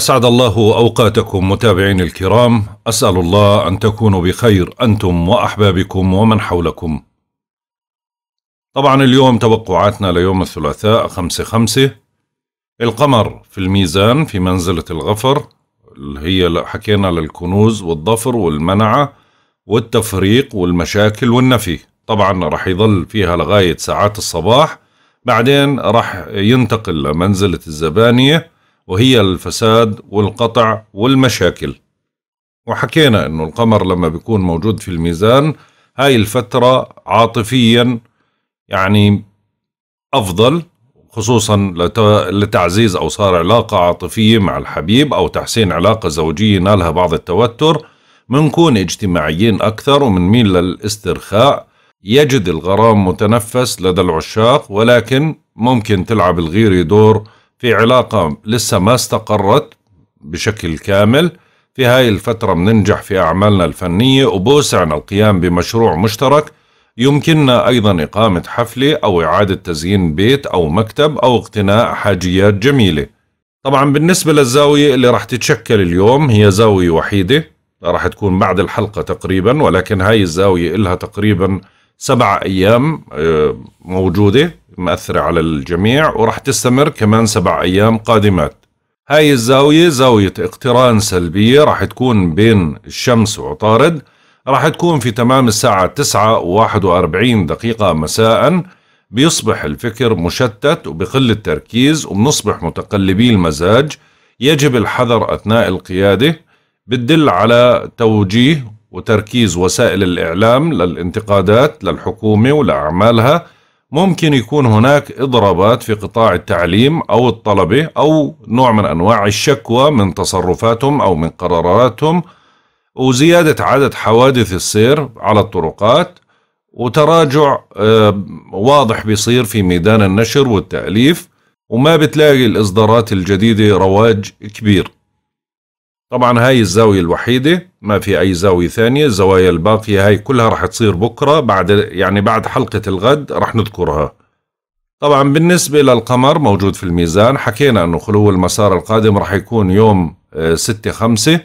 أسعد الله أوقاتكم متابعين الكرام أسأل الله أن تكونوا بخير أنتم وأحبابكم ومن حولكم طبعا اليوم توقعاتنا ليوم الثلاثاء خمسة خمسة القمر في الميزان في منزلة الغفر اللي هي حكينا للكنوز والظفر والمنعة والتفريق والمشاكل والنفي طبعا رح يظل فيها لغاية ساعات الصباح بعدين رح ينتقل لمنزلة الزبانية وهي الفساد والقطع والمشاكل وحكينا انه القمر لما بيكون موجود في الميزان هاي الفترة عاطفيا يعني افضل خصوصا لتعزيز او صار علاقة عاطفية مع الحبيب او تحسين علاقة زوجية نالها بعض التوتر منكون اجتماعيين اكثر ومنميل للاسترخاء يجد الغرام متنفس لدى العشاق ولكن ممكن تلعب الغيرة دور في علاقة لسه ما استقرت بشكل كامل في هاي الفترة بننجح في أعمالنا الفنية وبوسعنا القيام بمشروع مشترك يمكننا أيضا إقامة حفلة أو إعادة تزيين بيت أو مكتب أو اقتناء حاجيات جميلة طبعا بالنسبة للزاوية اللي راح تتشكل اليوم هي زاوية وحيدة راح تكون بعد الحلقة تقريبا ولكن هاي الزاوية إلها تقريبا سبع أيام آه، موجودة مأثرة على الجميع ورح تستمر كمان سبع أيام قادمات هاي الزاوية زاوية اقتران سلبية رح تكون بين الشمس وعطارد رح تكون في تمام الساعة 9 و41 دقيقة مساء بيصبح الفكر مشتت وبقل التركيز وبنصبح متقلبي المزاج يجب الحذر أثناء القيادة بتدل على توجيه وتركيز وسائل الإعلام للانتقادات للحكومة ولأعمالها ممكن يكون هناك اضرابات في قطاع التعليم او الطلبه او نوع من انواع الشكوى من تصرفاتهم او من قراراتهم وزياده عدد حوادث السير على الطرقات وتراجع آه، واضح بيصير في ميدان النشر والتاليف وما بتلاقي الاصدارات الجديده رواج كبير طبعا هاي الزاوية الوحيدة ما في أي زاوية ثانية الزوايا الباقية هاي كلها رح تصير بكرة بعد يعني بعد حلقة الغد رح نذكرها طبعا بالنسبة للقمر موجود في الميزان حكينا أنه خلو المسار القادم رح يكون يوم آه، ستة خمسة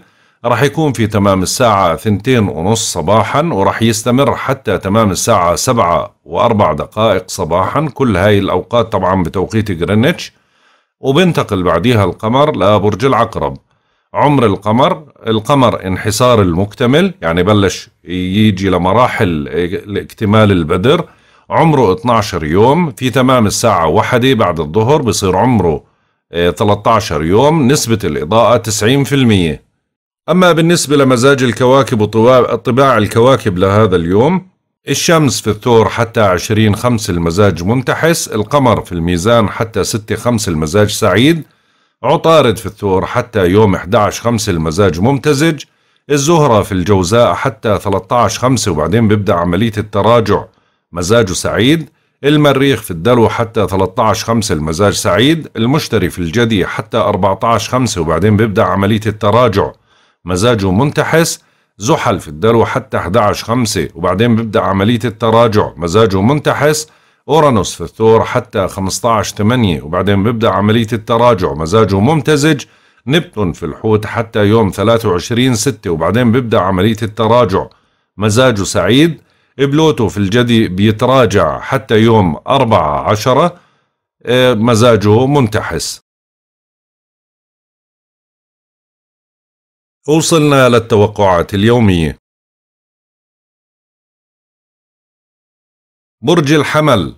رح يكون في تمام الساعة ثنتين ونص صباحا ورح يستمر حتى تمام الساعة سبعة وأربع دقائق صباحا كل هاي الأوقات طبعا بتوقيت غرينتش وبنتقل بعديها القمر لبرج العقرب عمر القمر القمر انحسار المكتمل يعني بلش يجي لمراحل اكتمال البدر عمره 12 يوم في تمام الساعة واحدة بعد الظهر بصير عمره 13 آه، يوم نسبة الإضاءة 90% أما بالنسبة لمزاج الكواكب وطباع الكواكب لهذا اليوم الشمس في الثور حتى 20 خمس المزاج منتحس القمر في الميزان حتى 6 خمس المزاج سعيد عطارد في الثور حتى يوم 11 5 المزاج ممتزج الزهرة في الجوزاء حتى 13 5 وبعدين بيبدأ عملية التراجع مزاجه سعيد المريخ في الدلو حتى 13 5 المزاج سعيد المشتري في الجدي حتى 14 5 وبعدين بيبدأ عملية التراجع مزاجه منتحس زحل في الدلو حتى 11 5 وبعدين بيبدأ عملية التراجع مزاجه منتحس أورانوس في الثور حتى 15 8 وبعدين بيبدأ عملية التراجع مزاجه ممتزج نبتون في الحوت حتى يوم 23 6 وبعدين بيبدأ عملية التراجع مزاجه سعيد بلوتو في الجدي بيتراجع حتى يوم 4 10 آه، مزاجه منتحس وصلنا للتوقعات اليومية برج الحمل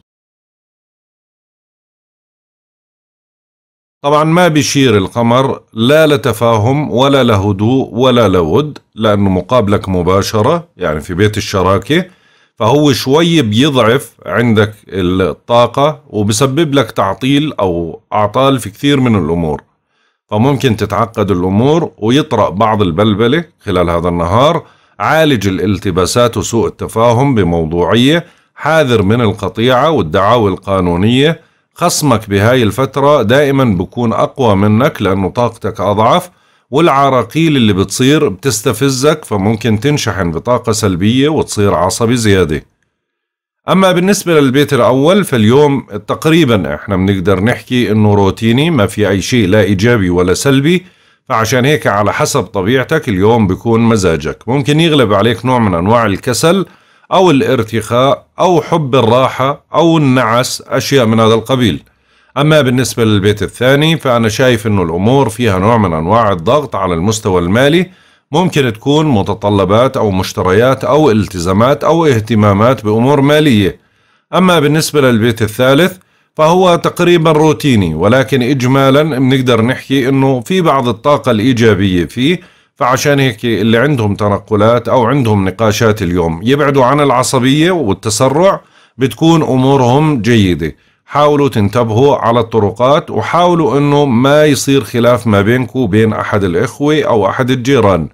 طبعا ما بيشير القمر لا لتفاهم ولا لهدوء ولا لود لأنه مقابلك مباشرة يعني في بيت الشراكة فهو شوي بيضعف عندك الطاقة وبسبب لك تعطيل أو أعطال في كثير من الأمور فممكن تتعقد الأمور ويطرأ بعض البلبلة خلال هذا النهار عالج الالتباسات وسوء التفاهم بموضوعية حاذر من القطيعة والدعاوي القانونية خصمك بهاي الفترة دائما بكون أقوى منك لأنه طاقتك أضعف والعراقيل اللي بتصير بتستفزك فممكن تنشحن بطاقة سلبية وتصير عصبي زيادة أما بالنسبة للبيت الأول فاليوم تقريبا إحنا بنقدر نحكي إنه روتيني ما في أي شيء لا إيجابي ولا سلبي فعشان هيك على حسب طبيعتك اليوم بيكون مزاجك ممكن يغلب عليك نوع من أنواع الكسل أو الارتخاء أو حب الراحة أو النعس أشياء من هذا القبيل أما بالنسبة للبيت الثاني فأنا شايف أنه الأمور فيها نوع من أنواع الضغط على المستوى المالي ممكن تكون متطلبات أو مشتريات أو التزامات أو اهتمامات بأمور مالية أما بالنسبة للبيت الثالث فهو تقريبا روتيني ولكن إجمالا بنقدر نحكي أنه في بعض الطاقة الإيجابية فيه فعشان هيك اللي عندهم تنقلات او عندهم نقاشات اليوم يبعدوا عن العصبيه والتسرع بتكون امورهم جيده حاولوا تنتبهوا على الطرقات وحاولوا انه ما يصير خلاف ما بينكم وبين احد الاخوه او احد الجيران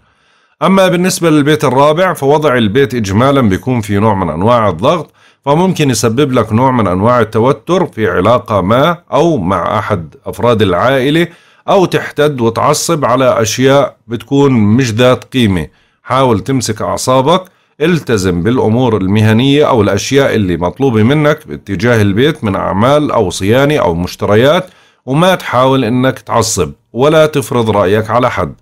اما بالنسبه للبيت الرابع فوضع البيت اجمالا بيكون في نوع من انواع الضغط فممكن يسبب لك نوع من انواع التوتر في علاقه ما او مع احد افراد العائله أو تحتد وتعصب على أشياء بتكون مش ذات قيمة حاول تمسك أعصابك التزم بالأمور المهنية أو الأشياء اللي مطلوبة منك باتجاه البيت من أعمال أو صيانة أو مشتريات وما تحاول أنك تعصب ولا تفرض رأيك على حد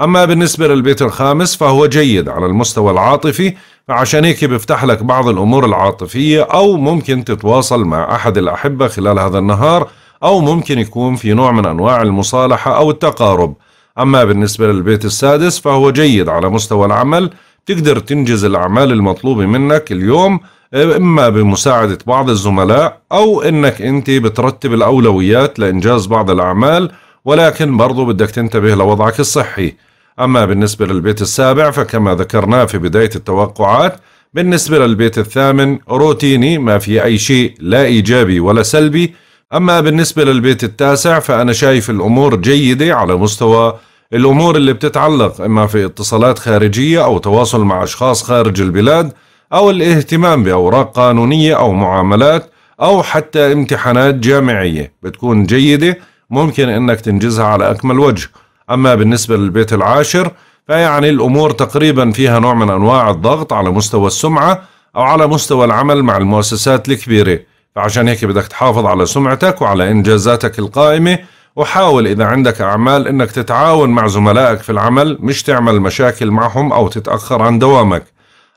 أما بالنسبة للبيت الخامس فهو جيد على المستوى العاطفي فعشان هيك بيفتح لك بعض الأمور العاطفية أو ممكن تتواصل مع أحد الأحبة خلال هذا النهار أو ممكن يكون في نوع من أنواع المصالحة أو التقارب أما بالنسبة للبيت السادس فهو جيد على مستوى العمل تقدر تنجز الأعمال المطلوبة منك اليوم إما بمساعدة بعض الزملاء أو إنك أنت بترتب الأولويات لإنجاز بعض الأعمال ولكن برضو بدك تنتبه لوضعك الصحي أما بالنسبة للبيت السابع فكما ذكرنا في بداية التوقعات بالنسبة للبيت الثامن روتيني ما في أي شيء لا إيجابي ولا سلبي أما بالنسبة للبيت التاسع فأنا شايف الأمور جيدة على مستوى الأمور اللي بتتعلق إما في اتصالات خارجية أو تواصل مع أشخاص خارج البلاد أو الاهتمام بأوراق قانونية أو معاملات أو حتى امتحانات جامعية بتكون جيدة ممكن إنك تنجزها على أكمل وجه أما بالنسبة للبيت العاشر فيعني الأمور تقريبا فيها نوع من أنواع الضغط على مستوى السمعة أو على مستوى العمل مع المؤسسات الكبيرة فعشان هيك بدك تحافظ على سمعتك وعلى إنجازاتك القائمة وحاول إذا عندك أعمال إنك تتعاون مع زملائك في العمل مش تعمل مشاكل معهم أو تتأخر عن دوامك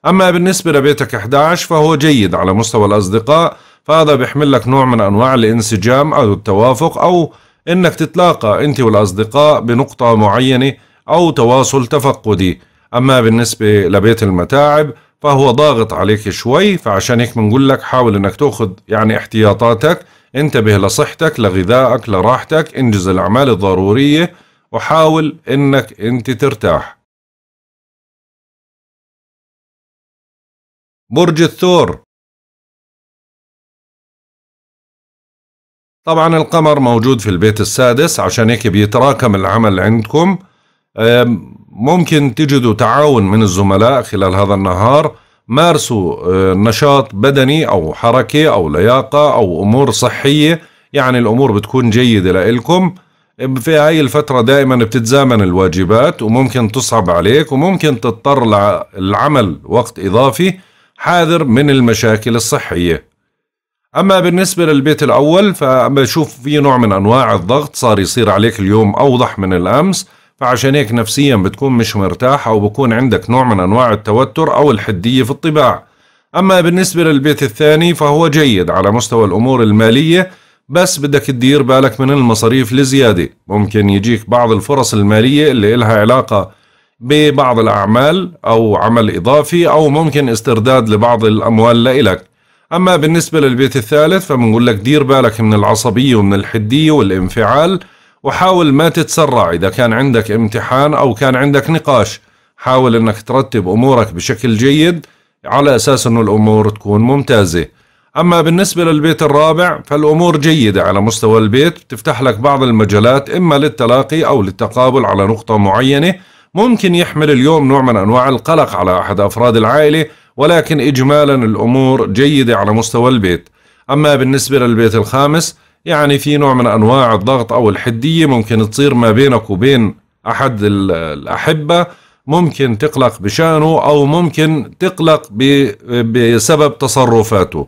أما بالنسبة لبيتك 11 فهو جيد على مستوى الأصدقاء فهذا بيحمل لك نوع من أنواع الانسجام أو التوافق أو إنك تتلاقى أنت والأصدقاء بنقطة معينة أو تواصل تفقدي أما بالنسبة لبيت المتاعب فهو ضاغط عليك شوي فعشان هيك بنقول لك حاول انك تاخذ يعني احتياطاتك انتبه لصحتك لغذائك لراحتك انجز الاعمال الضروريه وحاول انك انت ترتاح برج الثور طبعا القمر موجود في البيت السادس عشان هيك بيتراكم العمل عندكم ممكن تجدوا تعاون من الزملاء خلال هذا النهار مارسوا آه، نشاط بدني أو حركة أو لياقة أو أمور صحية يعني الأمور بتكون جيدة لإلكم في هاي الفترة دائما بتتزامن الواجبات وممكن تصعب عليك وممكن تضطر للعمل وقت إضافي حاذر من المشاكل الصحية أما بالنسبة للبيت الأول فبشوف في نوع من أنواع الضغط صار يصير عليك اليوم أوضح من الأمس فعشان هيك نفسيا بتكون مش مرتاح أو بكون عندك نوع من أنواع التوتر أو الحدية في الطباع أما بالنسبة للبيت الثاني فهو جيد على مستوى الأمور المالية بس بدك تدير بالك من المصاريف لزيادة ممكن يجيك بعض الفرص المالية اللي إلها علاقة ببعض الأعمال أو عمل إضافي أو ممكن استرداد لبعض الأموال لإلك أما بالنسبة للبيت الثالث فبنقول لك دير بالك من العصبية ومن الحدية والانفعال وحاول ما تتسرع إذا كان عندك امتحان أو كان عندك نقاش حاول أنك ترتب أمورك بشكل جيد على أساس أنه الأمور تكون ممتازة أما بالنسبة للبيت الرابع فالأمور جيدة على مستوى البيت بتفتح لك بعض المجالات إما للتلاقي أو للتقابل على نقطة معينة ممكن يحمل اليوم نوع من أنواع القلق على أحد أفراد العائلة ولكن إجمالا الأمور جيدة على مستوى البيت أما بالنسبة للبيت الخامس يعني في نوع من انواع الضغط او الحديه ممكن تصير ما بينك وبين احد الاحبه ممكن تقلق بشانه او ممكن تقلق بسبب تصرفاته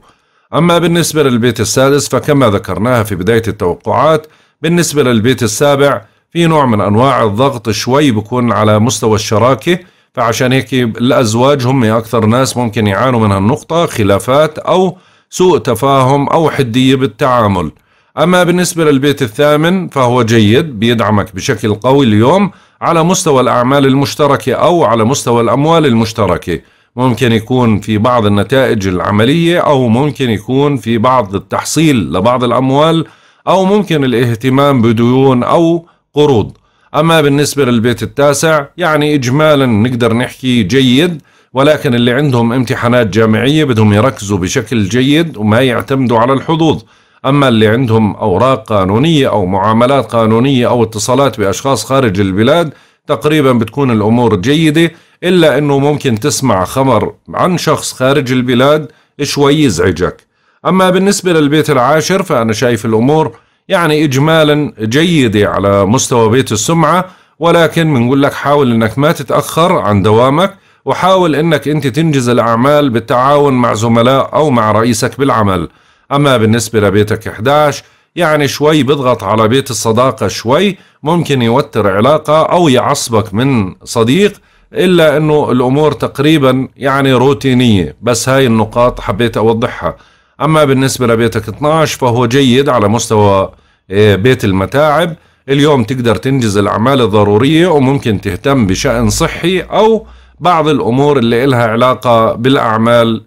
اما بالنسبه للبيت السادس فكما ذكرناها في بدايه التوقعات بالنسبه للبيت السابع في نوع من انواع الضغط شوي بكون على مستوى الشراكه فعشان هيك الازواج هم اكثر ناس ممكن يعانوا من هالنقطه خلافات او سوء تفاهم او حديه بالتعامل أما بالنسبة للبيت الثامن فهو جيد بيدعمك بشكل قوي اليوم على مستوى الأعمال المشتركة أو على مستوى الأموال المشتركة ممكن يكون في بعض النتائج العملية أو ممكن يكون في بعض التحصيل لبعض الأموال أو ممكن الاهتمام بديون أو قروض أما بالنسبة للبيت التاسع يعني إجمالا نقدر نحكي جيد ولكن اللي عندهم امتحانات جامعية بدهم يركزوا بشكل جيد وما يعتمدوا على الحظوظ أما اللي عندهم أوراق قانونية أو معاملات قانونية أو اتصالات بأشخاص خارج البلاد تقريبا بتكون الأمور جيدة إلا أنه ممكن تسمع خبر عن شخص خارج البلاد شوي يزعجك أما بالنسبة للبيت العاشر فأنا شايف الأمور يعني إجمالا جيدة على مستوى بيت السمعة ولكن بنقول لك حاول أنك ما تتأخر عن دوامك وحاول أنك أنت تنجز الأعمال بالتعاون مع زملاء أو مع رئيسك بالعمل أما بالنسبة لبيتك 11 يعني شوي بضغط على بيت الصداقة شوي ممكن يوتر علاقة أو يعصبك من صديق إلا أنه الأمور تقريبا يعني روتينية بس هاي النقاط حبيت أوضحها أما بالنسبة لبيتك 12 فهو جيد على مستوى آه، بيت المتاعب اليوم تقدر تنجز الأعمال الضرورية وممكن تهتم بشأن صحي أو بعض الأمور اللي إلها علاقة بالأعمال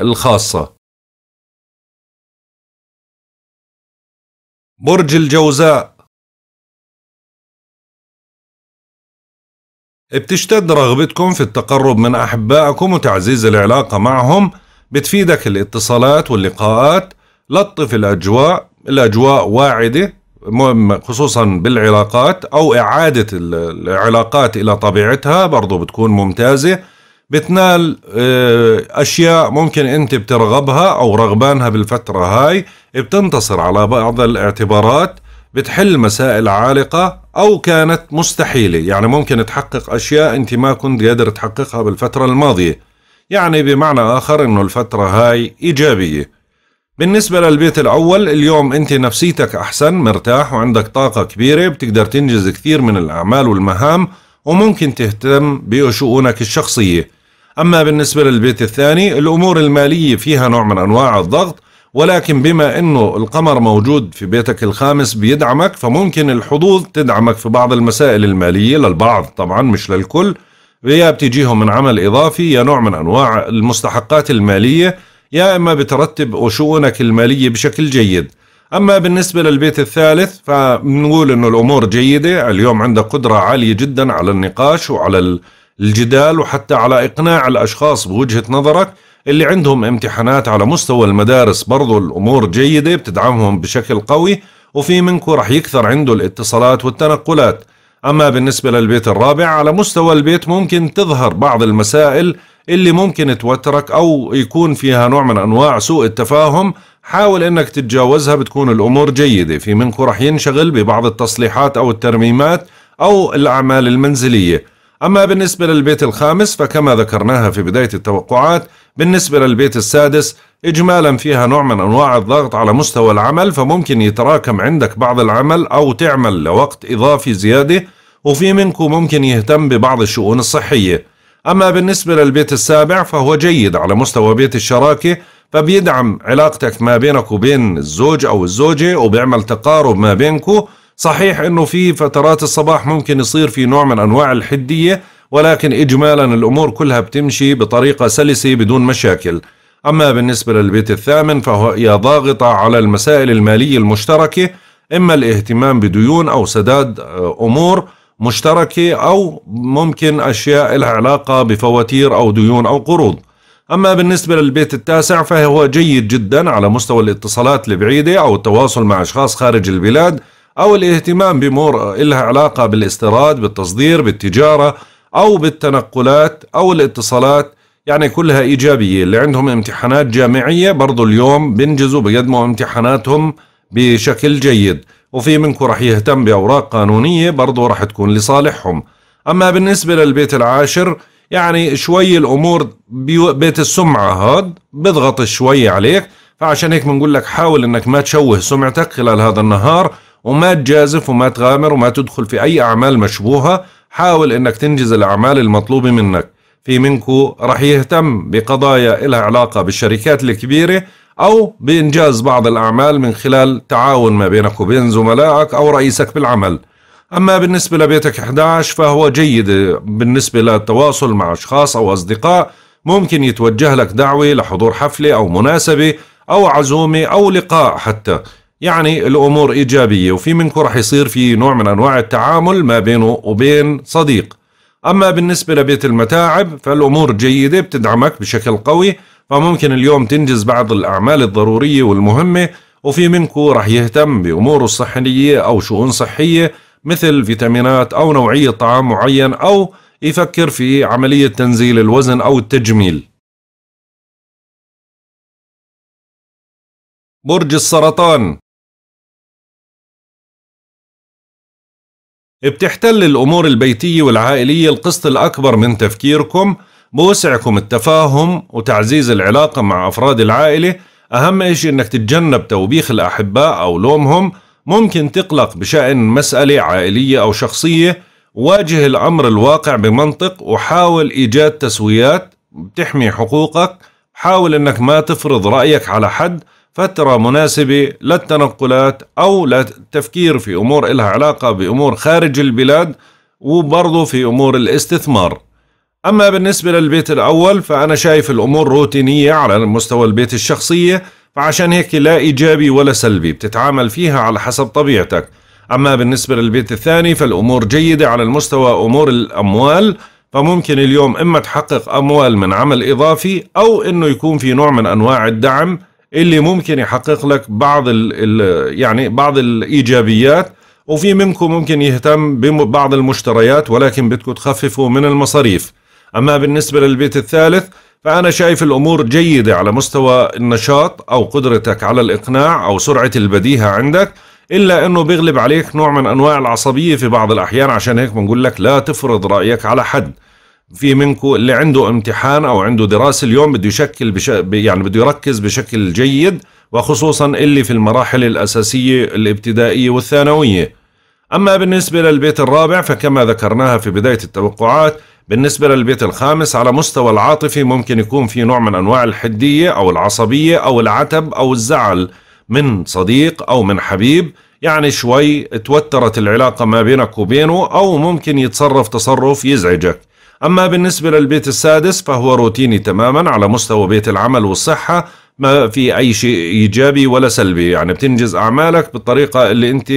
الخاصة برج الجوزاء بتشتد رغبتكم في التقرب من أحبائكم وتعزيز العلاقة معهم بتفيدك الاتصالات واللقاءات لطف الأجواء الأجواء واعدة خصوصا بالعلاقات أو إعادة العلاقات إلى طبيعتها برضو بتكون ممتازة بتنال آه، اشياء ممكن انت بترغبها او رغبانها بالفتره هاي بتنتصر على بعض الاعتبارات بتحل مسائل عالقة أو كانت مستحيلة يعني ممكن تحقق أشياء أنت ما كنت قادر تحققها بالفترة الماضية يعني بمعنى آخر أنه الفترة هاي إيجابية بالنسبة للبيت الأول اليوم أنت نفسيتك أحسن مرتاح وعندك طاقة كبيرة بتقدر تنجز كثير من الأعمال والمهام وممكن تهتم بشؤونك الشخصية أما بالنسبة للبيت الثاني الأمور المالية فيها نوع من أنواع الضغط ولكن بما أنه القمر موجود في بيتك الخامس بيدعمك فممكن الحظوظ تدعمك في بعض المسائل المالية للبعض طبعا مش للكل يا بتجيهم من عمل إضافي يا نوع من أنواع المستحقات المالية يا إما بترتب شؤونك المالية بشكل جيد أما بالنسبة للبيت الثالث فبنقول أنه الأمور جيدة اليوم عندك قدرة عالية جدا على النقاش وعلى الجدال وحتى على إقناع الأشخاص بوجهة نظرك اللي عندهم امتحانات على مستوى المدارس برضو الأمور جيدة بتدعمهم بشكل قوي وفي منكم رح يكثر عنده الاتصالات والتنقلات أما بالنسبة للبيت الرابع على مستوى البيت ممكن تظهر بعض المسائل اللي ممكن توترك أو يكون فيها نوع من أنواع سوء التفاهم حاول أنك تتجاوزها بتكون الأمور جيدة في منكم رح ينشغل ببعض التصليحات أو الترميمات أو الأعمال المنزلية أما بالنسبة للبيت الخامس فكما ذكرناها في بداية التوقعات بالنسبة للبيت السادس إجمالا فيها نوع من أنواع الضغط على مستوى العمل فممكن يتراكم عندك بعض العمل أو تعمل لوقت إضافي زيادة وفي منكم ممكن يهتم ببعض الشؤون الصحية أما بالنسبة للبيت السابع فهو جيد على مستوى بيت الشراكة فبيدعم علاقتك ما بينك وبين الزوج أو الزوجة وبيعمل تقارب ما بينكم صحيح انه في فترات الصباح ممكن يصير في نوع من انواع الحديه ولكن اجمالا الامور كلها بتمشي بطريقه سلسه بدون مشاكل. اما بالنسبه للبيت الثامن فهي ضاغطه على المسائل الماليه المشتركه اما الاهتمام بديون او سداد آه، امور مشتركه او ممكن اشياء لها علاقه بفواتير او ديون او قروض. أما بالنسبة للبيت التاسع فهو جيد جدا على مستوى الاتصالات البعيدة أو التواصل مع أشخاص خارج البلاد أو الاهتمام بأمور إلها علاقة بالاستيراد بالتصدير بالتجارة أو بالتنقلات أو الاتصالات يعني كلها إيجابية اللي عندهم امتحانات جامعية برضو اليوم بينجزوا بيقدموا امتحاناتهم بشكل جيد وفي منكم رح يهتم بأوراق قانونية برضو رح تكون لصالحهم أما بالنسبة للبيت العاشر يعني شوي الأمور بيت السمعة هاد بضغط شوي عليك فعشان هيك بنقول لك حاول انك ما تشوه سمعتك خلال هذا النهار وما تجازف وما تغامر وما تدخل في أي أعمال مشبوهة حاول أنك تنجز الأعمال المطلوبة منك في منكو رح يهتم بقضايا إلها علاقة بالشركات الكبيرة أو بإنجاز بعض الأعمال من خلال تعاون ما بينك وبين زملائك أو رئيسك بالعمل أما بالنسبة لبيتك 11 فهو جيد بالنسبة للتواصل مع أشخاص أو أصدقاء ممكن يتوجه لك دعوة لحضور حفلة أو مناسبة أو عزومة أو لقاء حتى يعني الأمور إيجابية وفي منكم رح يصير في نوع من أنواع التعامل ما بينه وبين صديق أما بالنسبة لبيت المتاعب فالأمور جيدة بتدعمك بشكل قوي فممكن اليوم تنجز بعض الأعمال الضرورية والمهمة وفي منكم رح يهتم بأموره الصحية أو شؤون صحية مثل فيتامينات أو نوعية طعام معين أو يفكر في عملية تنزيل الوزن أو التجميل برج السرطان بتحتل الأمور البيتية والعائلية القسط الأكبر من تفكيركم بوسعكم التفاهم وتعزيز العلاقة مع أفراد العائلة أهم إشي إنك تتجنب توبيخ الأحباء أو لومهم ممكن تقلق بشأن مسألة عائلية أو شخصية واجه الأمر الواقع بمنطق وحاول إيجاد تسويات بتحمي حقوقك حاول إنك ما تفرض رأيك على حد فترة مناسبة للتنقلات أو للتفكير في أمور إلها علاقة بأمور خارج البلاد وبرضه في أمور الاستثمار أما بالنسبة للبيت الأول فأنا شايف الأمور روتينية على مستوى البيت الشخصية فعشان هيك لا إيجابي ولا سلبي بتتعامل فيها على حسب طبيعتك أما بالنسبة للبيت الثاني فالأمور جيدة على المستوى أمور الأموال فممكن اليوم إما تحقق أموال من عمل إضافي أو أنه يكون في نوع من أنواع الدعم اللي ممكن يحقق لك بعض ال الـ يعني بعض الايجابيات وفي منكم ممكن يهتم ببعض المشتريات ولكن بدكم تخففوا من المصاريف اما بالنسبه للبيت الثالث فانا شايف الامور جيده على مستوى النشاط او قدرتك على الاقناع او سرعه البديهه عندك الا انه بيغلب عليك نوع من انواع العصبيه في بعض الاحيان عشان هيك بنقول لك لا تفرض رايك على حد في منكم اللي عنده امتحان او عنده دراسه اليوم بده يشكل بش... يعني بده يركز بشكل جيد وخصوصا اللي في المراحل الاساسيه الابتدائيه والثانويه. اما بالنسبه للبيت الرابع فكما ذكرناها في بدايه التوقعات بالنسبه للبيت الخامس على مستوى العاطفي ممكن يكون في نوع من انواع الحديه او العصبيه او العتب او الزعل من صديق او من حبيب يعني شوي توترت العلاقه ما بينك وبينه او ممكن يتصرف تصرف يزعجك. أما بالنسبة للبيت السادس فهو روتيني تماما على مستوى بيت العمل والصحة ما في أي شيء إيجابي ولا سلبي يعني بتنجز أعمالك بالطريقة اللي أنت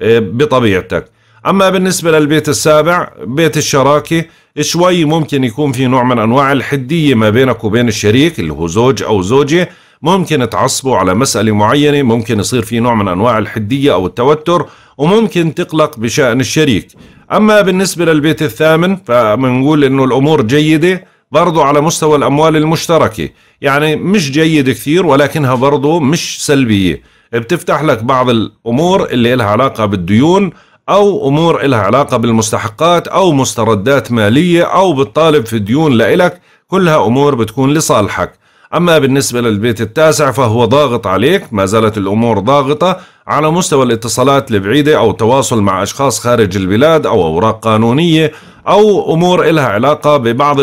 آه، بطبيعتك أما بالنسبة للبيت السابع بيت الشراكة شوي ممكن يكون في نوع من أنواع الحدية ما بينك وبين الشريك اللي هو زوج أو زوجة ممكن تعصبه على مسألة معينة ممكن يصير في نوع من أنواع الحدية أو التوتر وممكن تقلق بشأن الشريك أما بالنسبة للبيت الثامن فبنقول أنه الأمور جيدة برضو على مستوى الأموال المشتركة يعني مش جيدة كثير ولكنها برضو مش سلبية بتفتح لك بعض الأمور اللي لها علاقة بالديون أو أمور لها علاقة بالمستحقات أو مستردات مالية أو بتطالب في ديون لإلك كلها أمور بتكون لصالحك أما بالنسبة للبيت التاسع فهو ضاغط عليك ما زالت الأمور ضاغطة على مستوى الاتصالات البعيدة أو التواصل مع أشخاص خارج البلاد أو أوراق قانونية أو أمور إلها علاقة ببعض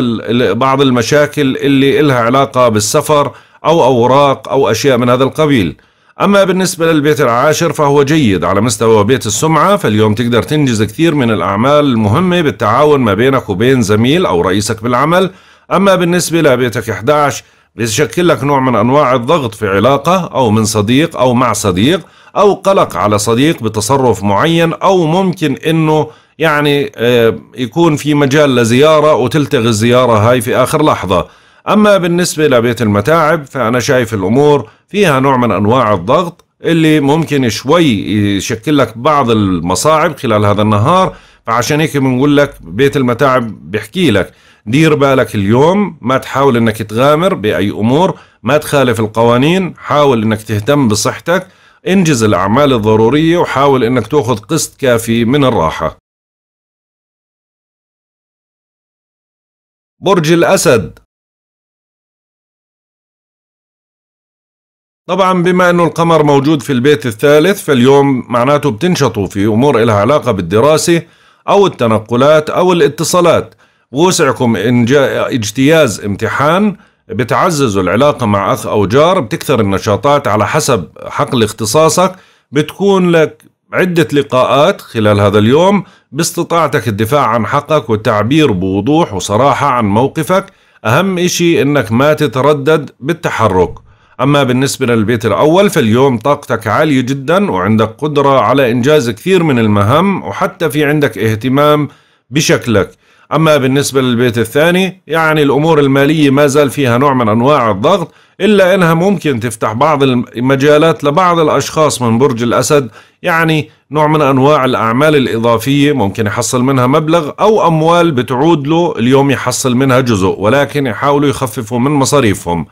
بعض المشاكل اللي إلها علاقة بالسفر أو أوراق أو أشياء من هذا القبيل أما بالنسبة للبيت العاشر فهو جيد على مستوى بيت السمعة فاليوم تقدر تنجز كثير من الأعمال المهمة بالتعاون ما بينك وبين زميل أو رئيسك بالعمل أما بالنسبة لبيتك 11 يشكل لك نوع من أنواع الضغط في علاقة أو من صديق أو مع صديق أو قلق على صديق بتصرف معين أو ممكن أنه يعني آه، يكون في مجال لزيارة وتلتغي الزيارة هاي في آخر لحظة أما بالنسبة لبيت المتاعب فأنا شايف الأمور فيها نوع من أنواع الضغط اللي ممكن شوي يشكل لك بعض المصاعب خلال هذا النهار فعشان هيك بنقول لك بيت المتاعب بيحكي لك دير بالك اليوم ما تحاول انك تغامر باي امور ما تخالف القوانين حاول انك تهتم بصحتك انجز الاعمال الضروريه وحاول انك تاخذ قسط كافي من الراحه برج الاسد طبعا بما انه القمر موجود في البيت الثالث فاليوم معناته بتنشطوا في امور لها علاقه بالدراسه او التنقلات او الاتصالات بوسعكم انجا اجتياز امتحان بتعززوا العلاقة مع أخ أو جار بتكثر النشاطات على حسب حقل اختصاصك بتكون لك عدة لقاءات خلال هذا اليوم باستطاعتك الدفاع عن حقك والتعبير بوضوح وصراحة عن موقفك أهم إشي إنك ما تتردد بالتحرك أما بالنسبة للبيت الأول فاليوم طاقتك عالية جدا وعندك قدرة على إنجاز كثير من المهام وحتى في عندك اهتمام بشكلك أما بالنسبة للبيت الثاني يعني الأمور المالية ما زال فيها نوع من أنواع الضغط إلا أنها ممكن تفتح بعض المجالات لبعض الأشخاص من برج الأسد يعني نوع من أنواع الأعمال الإضافية ممكن يحصل منها مبلغ أو أموال بتعود له اليوم يحصل منها جزء ولكن يحاولوا يخففوا من مصاريفهم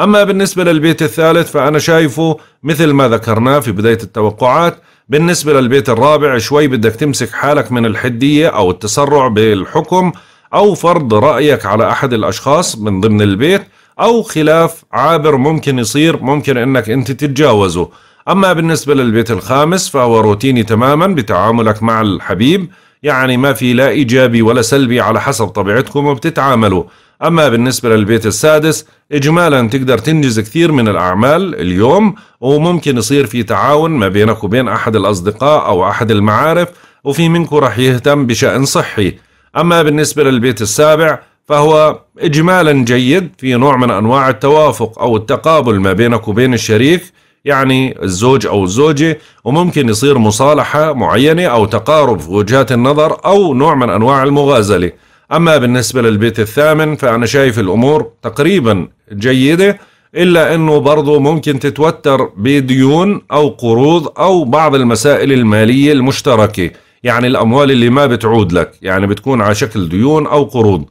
أما بالنسبة للبيت الثالث فأنا شايفه مثل ما ذكرناه في بداية التوقعات بالنسبة للبيت الرابع شوي بدك تمسك حالك من الحدية أو التسرع بالحكم أو فرض رأيك على أحد الأشخاص من ضمن البيت أو خلاف عابر ممكن يصير ممكن أنك أنت تتجاوزه أما بالنسبة للبيت الخامس فهو روتيني تماما بتعاملك مع الحبيب يعني ما في لا إيجابي ولا سلبي على حسب طبيعتكم وبتتعاملوا أما بالنسبة للبيت السادس إجمالا تقدر تنجز كثير من الأعمال اليوم وممكن يصير في تعاون ما بينك وبين أحد الأصدقاء أو أحد المعارف وفي منكم رح يهتم بشأن صحي أما بالنسبة للبيت السابع فهو إجمالا جيد في نوع من أنواع التوافق أو التقابل ما بينك وبين الشريك يعني الزوج أو الزوجة وممكن يصير مصالحة معينة أو تقارب في وجهات النظر أو نوع من أنواع المغازلة أما بالنسبة للبيت الثامن فأنا شايف الأمور تقريبا جيدة إلا أنه برضه ممكن تتوتر بديون أو قروض أو بعض المسائل المالية المشتركة يعني الأموال اللي ما بتعود لك يعني بتكون على شكل ديون أو قروض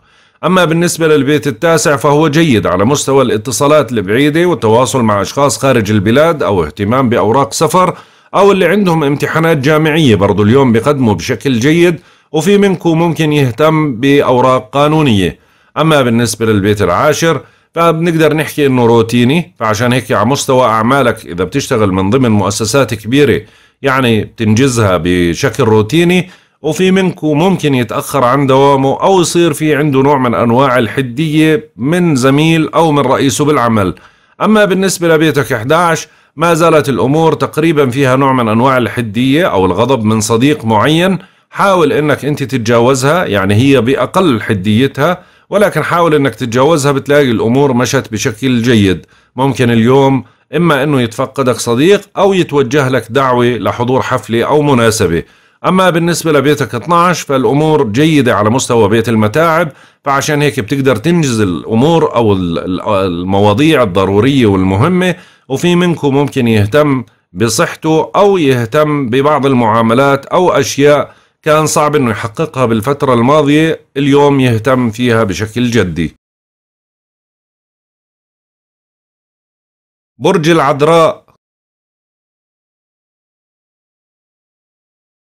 أما بالنسبة للبيت التاسع فهو جيد على مستوى الاتصالات البعيدة والتواصل مع أشخاص خارج البلاد أو اهتمام بأوراق سفر أو اللي عندهم امتحانات جامعية برضو اليوم بيقدموا بشكل جيد وفي منكم ممكن يهتم بأوراق قانونية أما بالنسبة للبيت العاشر فبنقدر نحكي انه روتيني فعشان هيك على مستوى اعمالك اذا بتشتغل من ضمن مؤسسات كبيره يعني بتنجزها بشكل روتيني وفي منكم ممكن يتاخر عن دوامه او يصير في عنده نوع من انواع الحديه من زميل او من رئيسه بالعمل اما بالنسبه لبيتك 11 ما زالت الامور تقريبا فيها نوع من انواع الحديه او الغضب من صديق معين حاول انك انت تتجاوزها يعني هي باقل حديتها ولكن حاول انك تتجاوزها بتلاقي الامور مشت بشكل جيد ممكن اليوم اما انه يتفقدك صديق او يتوجه لك دعوه لحضور حفله او مناسبه اما بالنسبه لبيتك 12 فالامور جيده على مستوى بيت المتاعب فعشان هيك بتقدر تنجز الامور او المواضيع الضروريه والمهمه وفي منكم ممكن يهتم بصحته او يهتم ببعض المعاملات او اشياء كان صعب انه يحققها بالفترة الماضية اليوم يهتم فيها بشكل جدي برج العذراء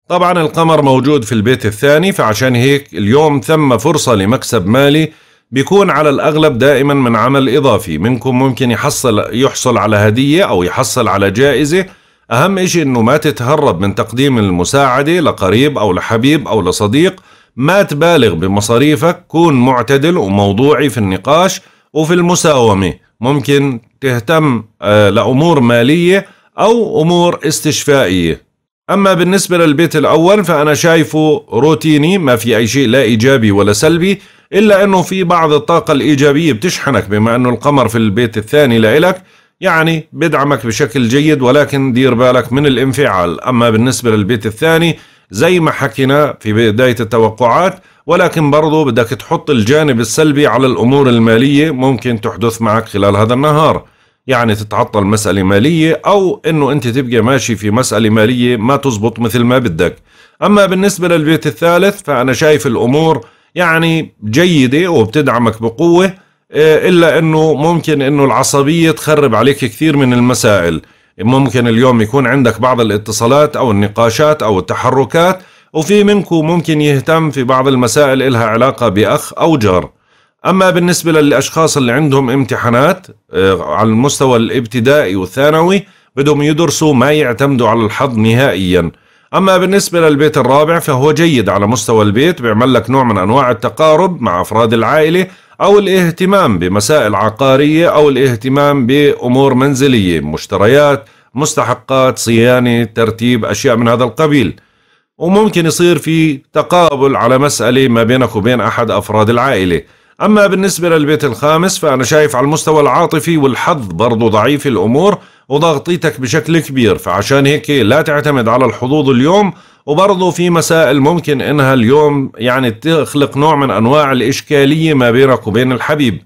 طبعا القمر موجود في البيت الثاني فعشان هيك اليوم ثم فرصة لمكسب مالي بيكون على الأغلب دائما من عمل إضافي منكم ممكن يحصل يحصل على هدية أو يحصل على جائزة أهم إشي إنه ما تتهرب من تقديم المساعدة لقريب أو لحبيب أو لصديق ما تبالغ بمصاريفك كون معتدل وموضوعي في النقاش وفي المساومة ممكن تهتم آه، لأمور مالية أو أمور استشفائية أما بالنسبة للبيت الأول فأنا شايفه روتيني ما في أي شيء لا إيجابي ولا سلبي إلا أنه في بعض الطاقة الإيجابية بتشحنك بما أنه القمر في البيت الثاني لإلك يعني بدعمك بشكل جيد ولكن دير بالك من الانفعال أما بالنسبة للبيت الثاني زي ما حكينا في بداية التوقعات ولكن برضو بدك تحط الجانب السلبي على الأمور المالية ممكن تحدث معك خلال هذا النهار يعني تتعطل مسألة مالية أو أنه أنت تبقى ماشي في مسألة مالية ما تزبط مثل ما بدك أما بالنسبة للبيت الثالث فأنا شايف الأمور يعني جيدة وبتدعمك بقوة إيه، الا انه ممكن انه العصبيه تخرب عليك كثير من المسائل ممكن اليوم يكون عندك بعض الاتصالات او النقاشات او التحركات وفي منكم ممكن يهتم في بعض المسائل إلها علاقة بأخ أو جار أما بالنسبة للأشخاص اللي عندهم امتحانات إيه، على المستوى الابتدائي والثانوي بدهم يدرسوا ما يعتمدوا على الحظ نهائيا أما بالنسبة للبيت الرابع فهو جيد على مستوى البيت بيعمل لك نوع من أنواع التقارب مع أفراد العائلة أو الاهتمام بمسائل عقارية أو الاهتمام بأمور منزلية مشتريات مستحقات صيانة ترتيب أشياء من هذا القبيل وممكن يصير في تقابل على مسألة ما بينك وبين أحد أفراد العائلة أما بالنسبة للبيت الخامس فأنا شايف على المستوى العاطفي والحظ برضو ضعيف الأمور وضغطيتك بشكل كبير فعشان هيك لا تعتمد على الحظوظ اليوم وبرضه في مسائل ممكن انها اليوم يعني تخلق نوع من انواع الاشكاليه ما بينك وبين الحبيب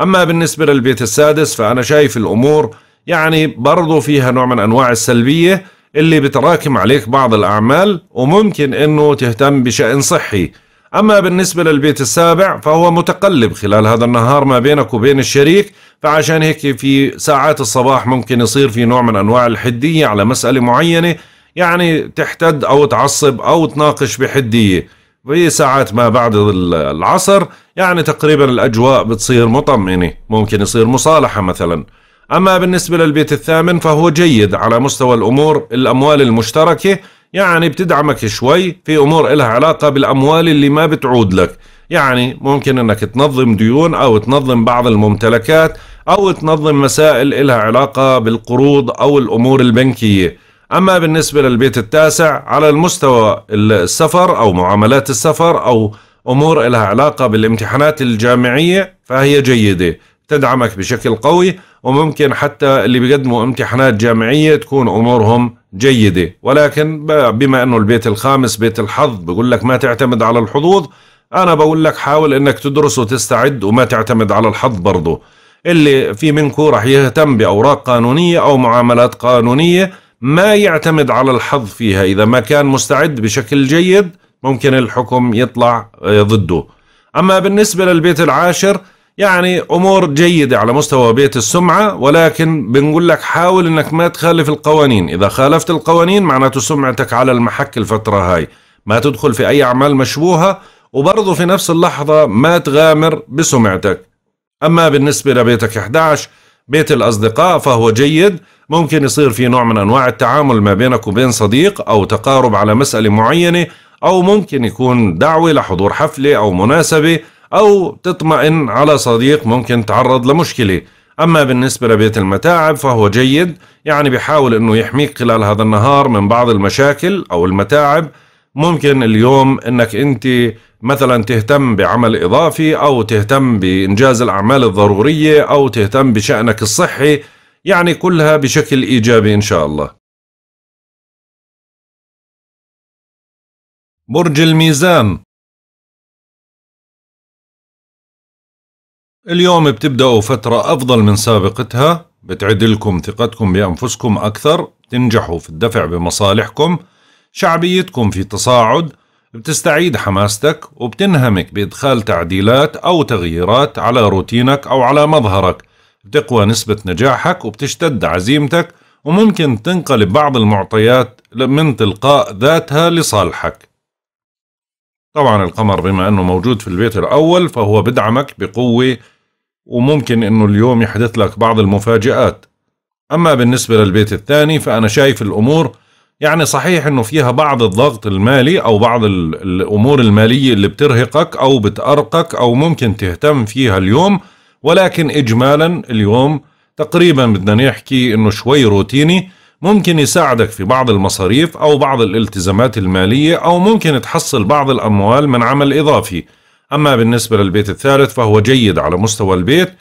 اما بالنسبه للبيت السادس فانا شايف الامور يعني برضه فيها نوع من انواع السلبيه اللي بتراكم عليك بعض الاعمال وممكن انه تهتم بشان صحي أما بالنسبة للبيت السابع فهو متقلب خلال هذا النهار ما بينك وبين الشريك فعشان هيك في ساعات الصباح ممكن يصير في نوع من أنواع الحدية على مسألة معينة يعني تحتد أو تعصب أو تناقش بحدية في ساعات ما بعد العصر يعني تقريبا الأجواء بتصير مطمئنة ممكن يصير مصالحة مثلا أما بالنسبة للبيت الثامن فهو جيد على مستوى الأمور الأموال المشتركة يعني بتدعمك شوي في أمور إلها علاقة بالأموال اللي ما بتعود لك يعني ممكن انك تنظم ديون او تنظم بعض الممتلكات او تنظم مسائل لها علاقة بالقروض او الامور البنكية أما بالنسبة للبيت التاسع على المستوى السفر أو معاملات السفر أو أمور لها علاقة بالامتحانات الجامعية فهي جيدة تدعمك بشكل قوي وممكن حتى اللي بيقدموا امتحانات جامعية تكون أمورهم جيدة ولكن بما أنه البيت الخامس بيت الحظ بقول لك ما تعتمد على الحظوظ أنا بقول لك حاول أنك تدرس وتستعد وما تعتمد على الحظ برضه اللي في منكم رح يهتم بأوراق قانونية أو معاملات قانونية ما يعتمد على الحظ فيها إذا ما كان مستعد بشكل جيد ممكن الحكم يطلع آه، ضده أما بالنسبة للبيت العاشر يعني أمور جيدة على مستوى بيت السمعة ولكن بنقول لك حاول أنك ما تخالف القوانين إذا خالفت القوانين معناته سمعتك على المحك الفترة هاي ما تدخل في أي أعمال مشبوهة وبرضه في نفس اللحظة ما تغامر بسمعتك أما بالنسبة لبيتك 11 بيت الأصدقاء فهو جيد ممكن يصير في نوع من أنواع التعامل ما بينك وبين صديق أو تقارب على مسألة معينة أو ممكن يكون دعوة لحضور حفلة أو مناسبة أو تطمئن على صديق ممكن تعرض لمشكلة أما بالنسبة لبيت المتاعب فهو جيد يعني بيحاول أنه يحميك خلال هذا النهار من بعض المشاكل أو المتاعب ممكن اليوم أنك أنت مثلا تهتم بعمل إضافي أو تهتم بإنجاز الأعمال الضرورية أو تهتم بشأنك الصحي يعني كلها بشكل إيجابي إن شاء الله برج الميزان اليوم بتبدأوا فترة أفضل من سابقتها بتعدلكم ثقتكم بأنفسكم أكثر تنجحوا في الدفع بمصالحكم شعبيتكم في تصاعد بتستعيد حماستك وبتنهمك بإدخال تعديلات أو تغييرات على روتينك أو على مظهرك بتقوى نسبة نجاحك وبتشتد عزيمتك وممكن تنقلب بعض المعطيات من تلقاء ذاتها لصالحك طبعا القمر بما أنه موجود في البيت الأول فهو بدعمك بقوة وممكن أنه اليوم يحدث لك بعض المفاجآت أما بالنسبة للبيت الثاني فأنا شايف الأمور يعني صحيح أنه فيها بعض الضغط المالي أو بعض الأمور المالية اللي بترهقك أو بتأرقك أو ممكن تهتم فيها اليوم ولكن إجمالا اليوم تقريبا بدنا نحكي أنه شوي روتيني ممكن يساعدك في بعض المصاريف أو بعض الالتزامات المالية أو ممكن تحصل بعض الأموال من عمل إضافي أما بالنسبة للبيت الثالث فهو جيد على مستوى البيت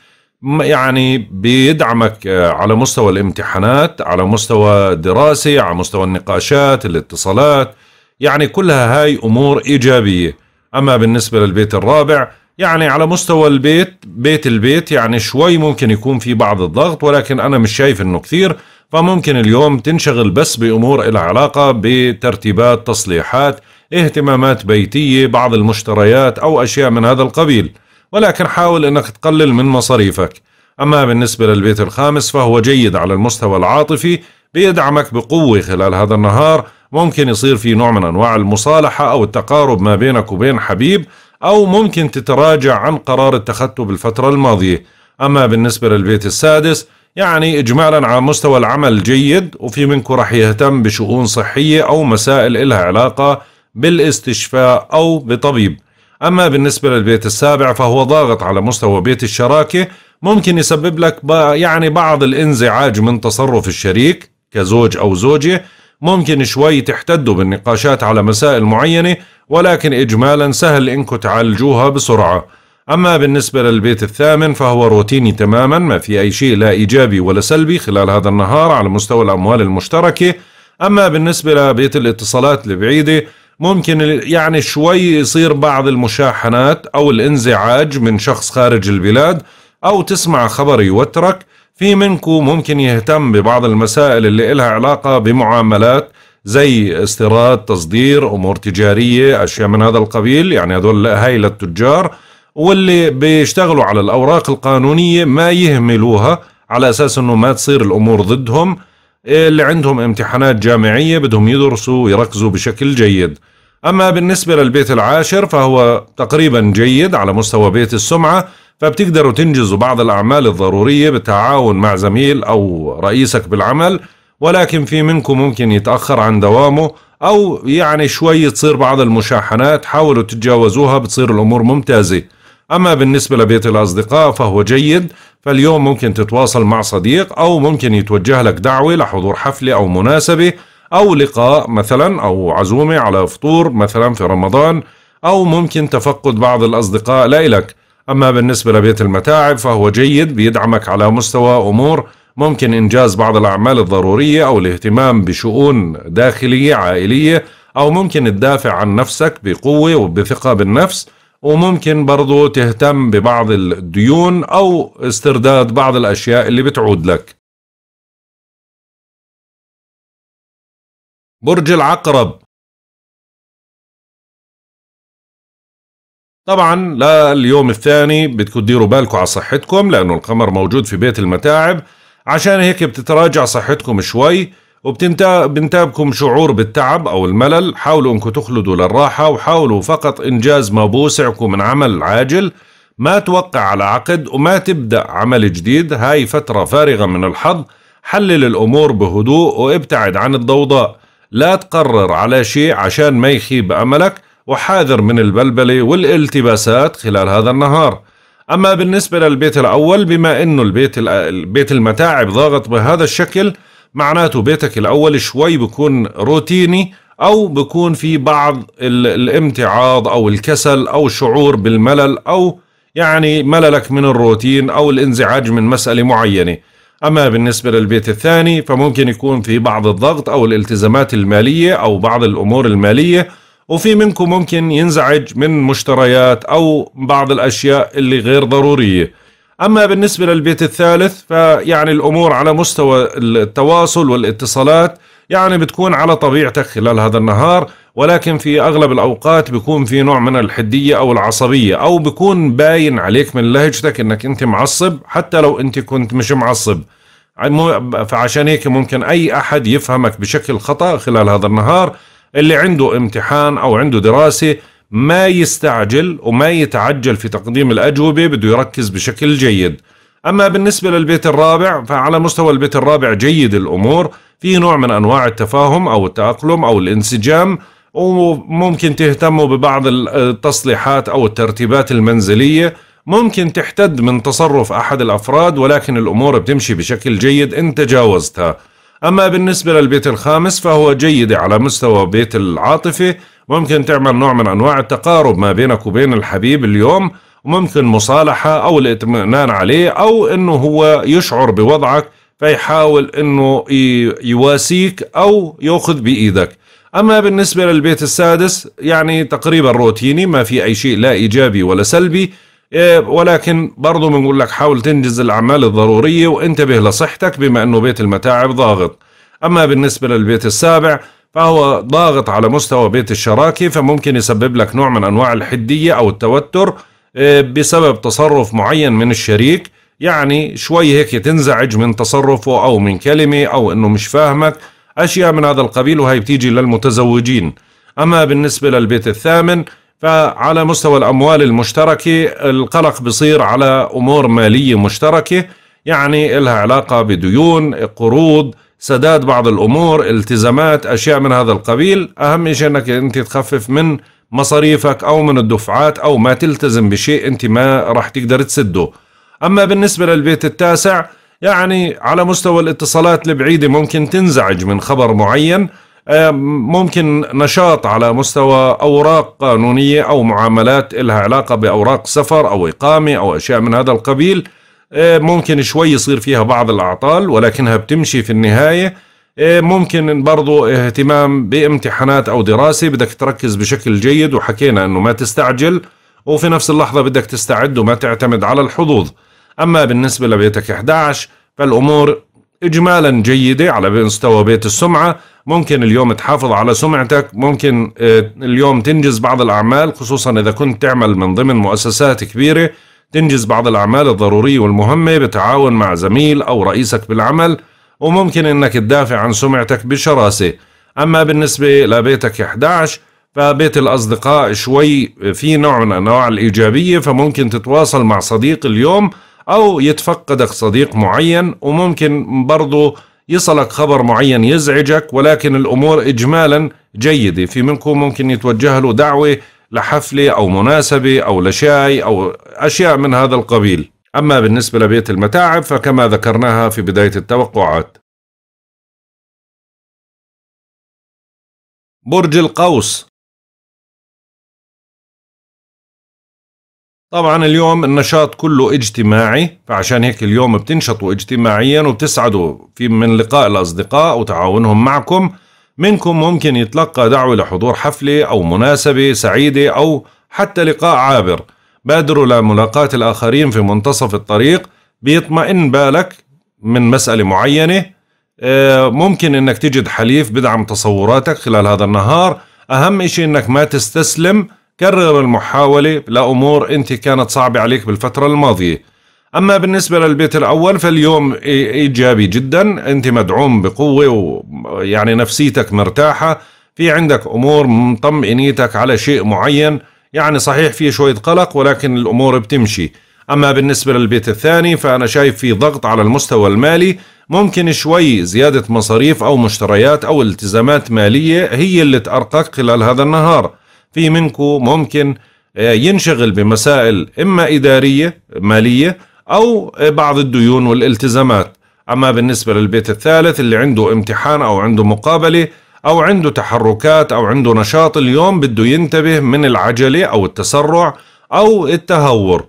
يعني بيدعمك آه، على مستوى الامتحانات على مستوى الدراسة على مستوى النقاشات الاتصالات يعني كلها هاي أمور إيجابية أما بالنسبة للبيت الرابع يعني على مستوى البيت بيت البيت يعني شوي ممكن يكون في بعض الضغط ولكن أنا مش شايف أنه كثير فممكن اليوم تنشغل بس بأمور لها علاقة بترتيبات تصليحات اهتمامات بيتية بعض المشتريات أو أشياء من هذا القبيل ولكن حاول أنك تقلل من مصاريفك أما بالنسبة للبيت الخامس فهو جيد على المستوى العاطفي بيدعمك بقوة خلال هذا النهار ممكن يصير في نوع من أنواع المصالحة أو التقارب ما بينك وبين حبيب أو ممكن تتراجع عن قرار اتخذته بالفترة الماضية أما بالنسبة للبيت السادس يعني إجمالا على مستوى العمل جيد وفي منكم رح يهتم بشؤون صحية أو مسائل إلها علاقة بالاستشفاء أو بطبيب أما بالنسبة للبيت السابع فهو ضاغط على مستوى بيت الشراكة ممكن يسبب لك يعني بعض الانزعاج من تصرف الشريك كزوج أو زوجة ممكن شوي تحتدوا بالنقاشات على مسائل معينة ولكن إجمالا سهل إنكم تعالجوها بسرعة أما بالنسبة للبيت الثامن فهو روتيني تماما ما في أي شيء لا إيجابي ولا سلبي خلال هذا النهار على مستوى الأموال المشتركة أما بالنسبة لبيت الاتصالات البعيدة ممكن يعني شوي يصير بعض المشاحنات أو الانزعاج من شخص خارج البلاد أو تسمع خبر يوترك في منكم ممكن يهتم ببعض المسائل اللي إلها علاقة بمعاملات زي استيراد تصدير أمور تجارية أشياء من هذا القبيل يعني هذول هاي للتجار واللي بيشتغلوا على الأوراق القانونية ما يهملوها على أساس أنه ما تصير الأمور ضدهم اللي عندهم امتحانات جامعية بدهم يدرسوا ويركزوا بشكل جيد أما بالنسبة للبيت العاشر فهو تقريبا جيد على مستوى بيت السمعة فبتقدروا تنجزوا بعض الأعمال الضرورية بالتعاون مع زميل أو رئيسك بالعمل ولكن في منكم ممكن يتأخر عن دوامه أو يعني شوي تصير بعض المشاحنات حاولوا تتجاوزوها بتصير الأمور ممتازة أما بالنسبة لبيت الأصدقاء فهو جيد فاليوم ممكن تتواصل مع صديق أو ممكن يتوجه لك دعوة لحضور حفلة أو مناسبة أو لقاء مثلا أو عزومة على فطور مثلا في رمضان أو ممكن تفقد بعض الأصدقاء لإلك أما بالنسبة لبيت المتاعب فهو جيد بيدعمك على مستوى أمور ممكن إنجاز بعض الأعمال الضرورية أو الاهتمام بشؤون داخلية عائلية أو ممكن تدافع عن نفسك بقوة وبثقة بالنفس وممكن برضو تهتم ببعض الديون أو استرداد بعض الأشياء اللي بتعود لك برج العقرب طبعا لليوم الثاني بدكم تديروا بالكم على صحتكم لانه القمر موجود في بيت المتاعب عشان هيك بتتراجع صحتكم شوي وبتنتابكم شعور بالتعب او الملل حاولوا انكم تخلدوا للراحه وحاولوا فقط انجاز ما بوسعكم من عمل عاجل ما توقع على عقد وما تبدا عمل جديد هاي فتره فارغه من الحظ حلل الامور بهدوء وابتعد عن الضوضاء لا تقرر على شيء عشان ما يخيب املك وحاذر من البلبلة والالتباسات خلال هذا النهار أما بالنسبة للبيت الأول بما أنه البيت, البيت المتاعب ضاغط بهذا الشكل معناته بيتك الأول شوي بكون روتيني أو بكون في بعض الامتعاض أو الكسل أو شعور بالملل أو يعني مللك من الروتين أو الانزعاج من مسألة معينة أما بالنسبة للبيت الثاني فممكن يكون في بعض الضغط أو الالتزامات المالية أو بعض الأمور المالية وفي منكم ممكن ينزعج من مشتريات أو بعض الأشياء اللي غير ضرورية أما بالنسبة للبيت الثالث فيعني الأمور على مستوى التواصل والاتصالات يعني بتكون على طبيعتك خلال هذا النهار ولكن في أغلب الأوقات بيكون في نوع من الحدية أو العصبية أو بيكون باين عليك من لهجتك أنك أنت معصب حتى لو أنت كنت مش معصب فعشان هيك ممكن أي أحد يفهمك بشكل خطأ خلال هذا النهار اللي عنده امتحان أو عنده دراسة ما يستعجل وما يتعجل في تقديم الأجوبة بده يركز بشكل جيد أما بالنسبة للبيت الرابع فعلى مستوى البيت الرابع جيد الأمور في نوع من أنواع التفاهم أو التأقلم أو الانسجام وممكن تهتموا ببعض التصليحات أو الترتيبات المنزلية ممكن تحتد من تصرف أحد الأفراد ولكن الأمور بتمشي بشكل جيد إن تجاوزتها أما بالنسبة للبيت الخامس فهو جيد على مستوى بيت العاطفة ممكن تعمل نوع من أنواع التقارب ما بينك وبين الحبيب اليوم وممكن مصالحة أو الاطمئنان عليه أو أنه هو يشعر بوضعك فيحاول أنه يواسيك أو يأخذ بإيدك أما بالنسبة للبيت السادس يعني تقريبا روتيني ما في أي شيء لا إيجابي ولا سلبي إيه، ولكن برضه بنقول لك حاول تنجز الأعمال الضرورية وانتبه لصحتك بما أنه بيت المتاعب ضاغط أما بالنسبة للبيت السابع فهو ضاغط على مستوى بيت الشراكة فممكن يسبب لك نوع من أنواع الحدية أو التوتر إيه، بسبب تصرف معين من الشريك يعني شوي هيك تنزعج من تصرفه أو من كلمة أو أنه مش فاهمك أشياء من هذا القبيل وهي بتيجي للمتزوجين أما بالنسبة للبيت الثامن فعلى مستوى الأموال المشتركة القلق بصير على أمور مالية مشتركة يعني إلها علاقة بديون قروض سداد بعض الأمور التزامات أشياء من هذا القبيل أهم شيء أنك أنت تخفف من مصاريفك أو من الدفعات أو ما تلتزم بشيء أنت ما راح تقدر تسده أما بالنسبة للبيت التاسع يعني على مستوى الاتصالات البعيدة ممكن تنزعج من خبر معين ممكن نشاط على مستوى أوراق قانونية أو معاملات لها علاقة بأوراق سفر أو إقامة أو أشياء من هذا القبيل آه، ممكن شوي يصير فيها بعض الأعطال ولكنها بتمشي في النهاية آه، ممكن برضو اهتمام بامتحانات أو دراسة بدك تركز بشكل جيد وحكينا أنه ما تستعجل وفي نفس اللحظة بدك تستعد وما تعتمد على الحظوظ أما بالنسبة لبيتك 11 فالأمور اجمالا جيده على مستوى بيت السمعه ممكن اليوم تحافظ على سمعتك ممكن آه، اليوم تنجز بعض الاعمال خصوصا اذا كنت تعمل من ضمن مؤسسات كبيره تنجز بعض الاعمال الضروريه والمهمه بتعاون مع زميل او رئيسك بالعمل وممكن انك تدافع عن سمعتك بشراسه اما بالنسبه لبيتك 11 فبيت الأصدقاء شوي آه، في نوع من أنواع الإيجابية فممكن تتواصل مع صديق اليوم او يتفقدك صديق معين وممكن برضه يصلك خبر معين يزعجك ولكن الامور اجمالا جيده في منكم ممكن يتوجه له دعوه لحفله او مناسبه او لشاي او اشياء من هذا القبيل اما بالنسبه لبيت المتاعب فكما ذكرناها في بدايه التوقعات برج القوس طبعا اليوم النشاط كله اجتماعي فعشان هيك اليوم بتنشطوا اجتماعيا وبتسعدوا في من لقاء الأصدقاء وتعاونهم معكم منكم ممكن يتلقى دعوة لحضور حفلة أو مناسبة سعيدة أو حتى لقاء عابر بادروا لملاقاة الآخرين في منتصف الطريق بيطمئن بالك من مسألة معينة آه، ممكن انك تجد حليف بدعم تصوراتك خلال هذا النهار اهم اشي انك ما تستسلم كرر المحاولة لأمور أنت كانت صعبة عليك بالفترة الماضية أما بالنسبة للبيت الأول فاليوم إيجابي جدا أنت مدعوم بقوة ويعني نفسيتك مرتاحة في عندك أمور مطمئنيتك على شيء معين يعني صحيح في شوية قلق ولكن الأمور بتمشي أما بالنسبة للبيت الثاني فأنا شايف في ضغط على المستوى المالي ممكن شوي زيادة مصاريف أو مشتريات أو التزامات مالية هي اللي تأرقك خلال هذا النهار في منكم ممكن آه، ينشغل بمسائل إما إدارية مالية أو آه، بعض الديون والالتزامات أما بالنسبة للبيت الثالث اللي عنده امتحان أو عنده مقابلة أو عنده تحركات أو عنده نشاط اليوم بده ينتبه من العجلة أو التسرع أو التهور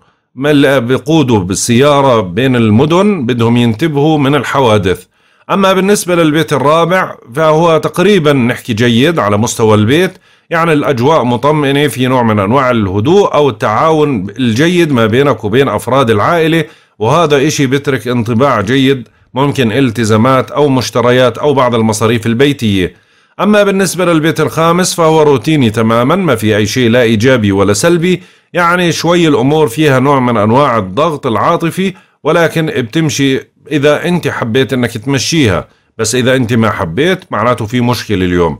اللي بقوده بالسيارة بين المدن بدهم ينتبهوا من الحوادث أما بالنسبة للبيت الرابع فهو تقريبا نحكي جيد على مستوى البيت يعني الأجواء مطمئنة في نوع من أنواع الهدوء أو التعاون الجيد ما بينك وبين أفراد العائلة وهذا إشي بترك انطباع جيد ممكن التزامات أو مشتريات أو بعض المصاريف البيتية أما بالنسبة للبيت الخامس فهو روتيني تماما ما في أي شيء لا إيجابي ولا سلبي يعني شوي الأمور فيها نوع من أنواع الضغط العاطفي ولكن بتمشي إذا أنت حبيت أنك تمشيها بس إذا أنت ما حبيت معناته في مشكلة اليوم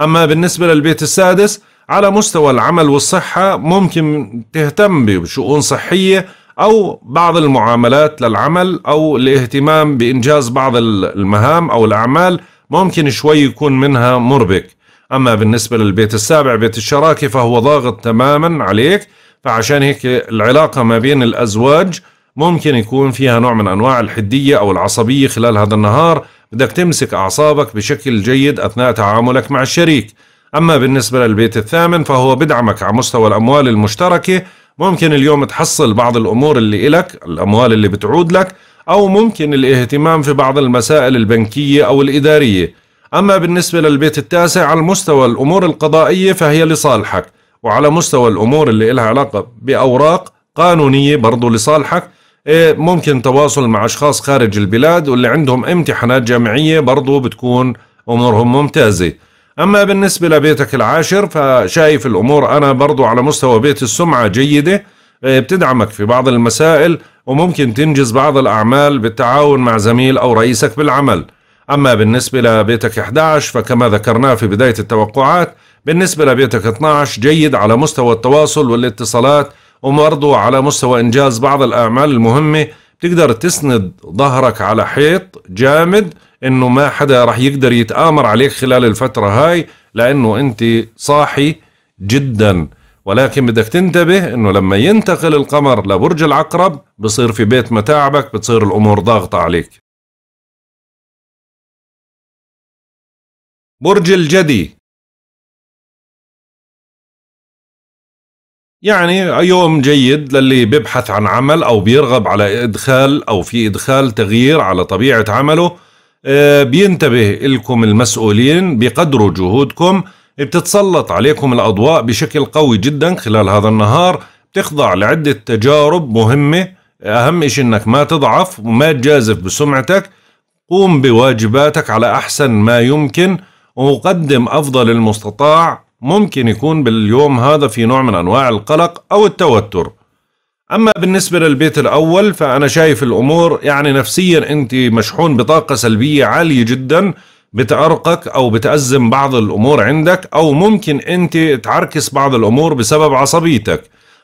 أما بالنسبة للبيت السادس على مستوى العمل والصحة ممكن تهتم بشؤون صحية أو بعض المعاملات للعمل أو الاهتمام بإنجاز بعض المهام أو الأعمال ممكن شوي يكون منها مربك أما بالنسبة للبيت السابع بيت الشراكة فهو ضاغط تماما عليك فعشان هيك العلاقة ما بين الأزواج ممكن يكون فيها نوع من أنواع الحدية أو العصبية خلال هذا النهار بدك تمسك أعصابك بشكل جيد أثناء تعاملك مع الشريك أما بالنسبة للبيت الثامن فهو بدعمك على مستوى الأموال المشتركة ممكن اليوم تحصل بعض الأمور اللي إلك الأموال اللي بتعود لك أو ممكن الاهتمام في بعض المسائل البنكية أو الإدارية أما بالنسبة للبيت التاسع على مستوى الأمور القضائية فهي لصالحك وعلى مستوى الأمور اللي إلها علاقة بأوراق قانونية برضو لصالحك إيه، ممكن تواصل مع أشخاص خارج البلاد واللي عندهم امتحانات جامعية برضو بتكون أمورهم ممتازة أما بالنسبة لبيتك العاشر فشايف الأمور أنا برضو على مستوى بيت السمعة جيدة إيه، بتدعمك في بعض المسائل وممكن تنجز بعض الأعمال بالتعاون مع زميل أو رئيسك بالعمل أما بالنسبة لبيتك 11 فكما ذكرناه في بداية التوقعات بالنسبة لبيتك 12 جيد على مستوى التواصل والاتصالات وبرضه على مستوى إنجاز بعض الأعمال المهمة بتقدر تسند ظهرك على حيط جامد إنه ما حدا رح يقدر يتآمر عليك خلال الفترة هاي لأنه أنت صاحي جدا ولكن بدك تنتبه انه لما ينتقل القمر لبرج العقرب بصير في بيت متاعبك بتصير الامور ضاغطة عليك برج الجدي يعني يوم جيد للي بيبحث عن عمل او بيرغب على ادخال او في ادخال تغيير على طبيعه عمله آه، بينتبه لكم المسؤولين بقدر جهودكم بتتسلط عليكم الاضواء بشكل قوي جدا خلال هذا النهار بتخضع لعده تجارب مهمه اهم شيء انك ما تضعف وما تجازف بسمعتك قوم بواجباتك على احسن ما يمكن وقدم افضل المستطاع ممكن يكون باليوم هذا في نوع من أنواع القلق أو التوتر أما بالنسبة للبيت الأول فأنا شايف الأمور يعني نفسيا أنت مشحون بطاقة سلبية عالية جدا بتأرقك أو بتأزم بعض الأمور عندك أو ممكن أنت تعركس بعض الأمور بسبب عصبيتك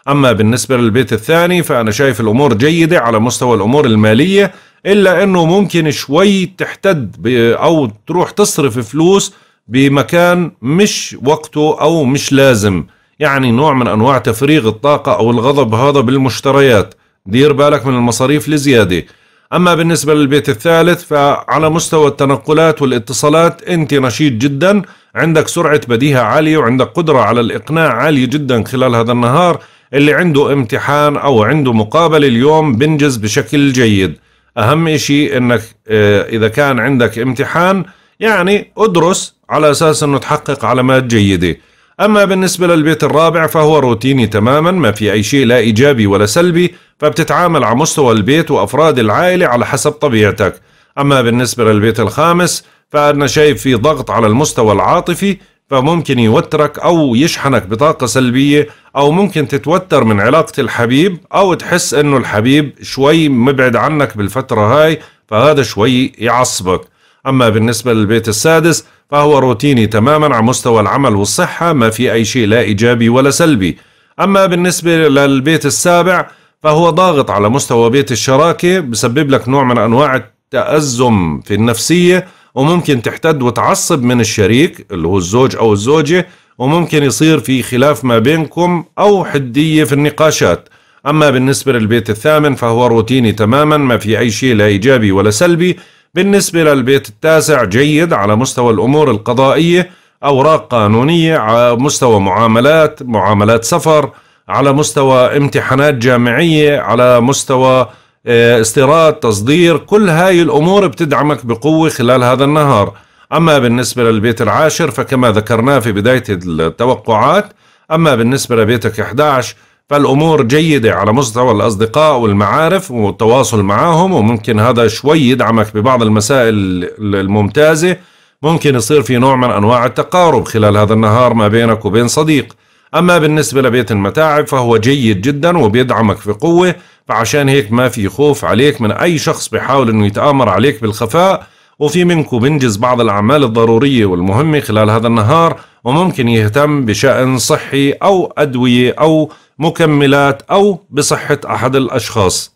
أما بالنسبة للبيت الثاني فأنا شايف الأمور جيدة على مستوى الأمور المالية إلا أنه ممكن شوي تحتد أو تروح تصرف فلوس بمكان مش وقته أو مش لازم يعني نوع من أنواع تفريغ الطاقة أو الغضب هذا بالمشتريات دير بالك من المصاريف الزيادة أما بالنسبة للبيت الثالث فعلى مستوى التنقلات والاتصالات أنت نشيط جدا عندك سرعة بديهة عالية وعندك قدرة على الإقناع عالية جدا خلال هذا النهار اللي عنده امتحان أو عنده مقابلة اليوم بنجز بشكل جيد أهم شيء أنك آه، إذا كان عندك امتحان يعني ادرس على أساس أنه تحقق علامات جيدة أما بالنسبة للبيت الرابع فهو روتيني تماما ما في أي شيء لا إيجابي ولا سلبي فبتتعامل على مستوى البيت وأفراد العائلة على حسب طبيعتك أما بالنسبة للبيت الخامس فأنا شايف في ضغط على المستوى العاطفي فممكن يوترك أو يشحنك بطاقة سلبية أو ممكن تتوتر من علاقة الحبيب أو تحس أنه الحبيب شوي مبعد عنك بالفترة هاي فهذا شوي يعصبك أما بالنسبة للبيت السادس فهو روتيني تماما على مستوى العمل والصحة ما في أي شيء لا إيجابي ولا سلبي أما بالنسبة للبيت السابع فهو ضاغط على مستوى بيت الشراكة بسبب لك نوع من أنواع التأزم في النفسية وممكن تحتد وتعصب من الشريك اللي هو الزوج أو الزوجة وممكن يصير في خلاف ما بينكم أو حدية في النقاشات أما بالنسبة للبيت الثامن فهو روتيني تماما ما في أي شيء لا إيجابي ولا سلبي بالنسبة للبيت التاسع جيد على مستوى الأمور القضائية أوراق قانونية على مستوى معاملات معاملات سفر على مستوى امتحانات جامعية على مستوى آه، استيراد تصدير كل هاي الأمور بتدعمك بقوة خلال هذا النهار أما بالنسبة للبيت العاشر فكما ذكرناه في بداية التوقعات أما بالنسبة لبيتك 11 فالأمور جيدة على مستوى الأصدقاء والمعارف والتواصل معهم وممكن هذا شوي يدعمك ببعض المسائل الممتازة ممكن يصير في نوع من أنواع التقارب خلال هذا النهار ما بينك وبين صديق أما بالنسبة لبيت المتاعب فهو جيد جدا وبيدعمك في قوة فعشان هيك ما في خوف عليك من أي شخص بيحاول أنه يتآمر عليك بالخفاء وفي منكم بنجز بعض الأعمال الضرورية والمهمة خلال هذا النهار وممكن يهتم بشأن صحي أو أدوية أو مكملات أو بصحة أحد الأشخاص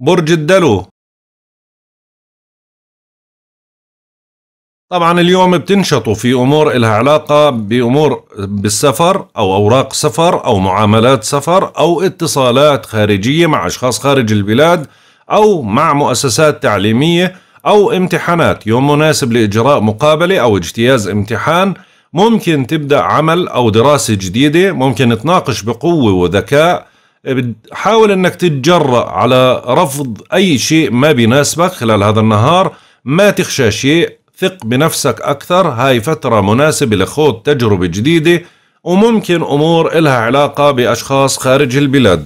برج الدلو طبعا اليوم بتنشطوا في امور إلها علاقة بامور بالسفر او اوراق سفر او معاملات سفر او اتصالات خارجية مع اشخاص خارج البلاد او مع مؤسسات تعليمية او امتحانات يوم مناسب لاجراء مقابلة او اجتياز امتحان ممكن تبدأ عمل أو دراسة جديدة ممكن تناقش بقوة وذكاء حاول أنك تتجرأ على رفض أي شيء ما بيناسبك خلال هذا النهار ما تخشى شيء ثق بنفسك أكثر هاي فترة مناسبة لخوض تجربة جديدة وممكن أمور إلها علاقة بأشخاص خارج البلاد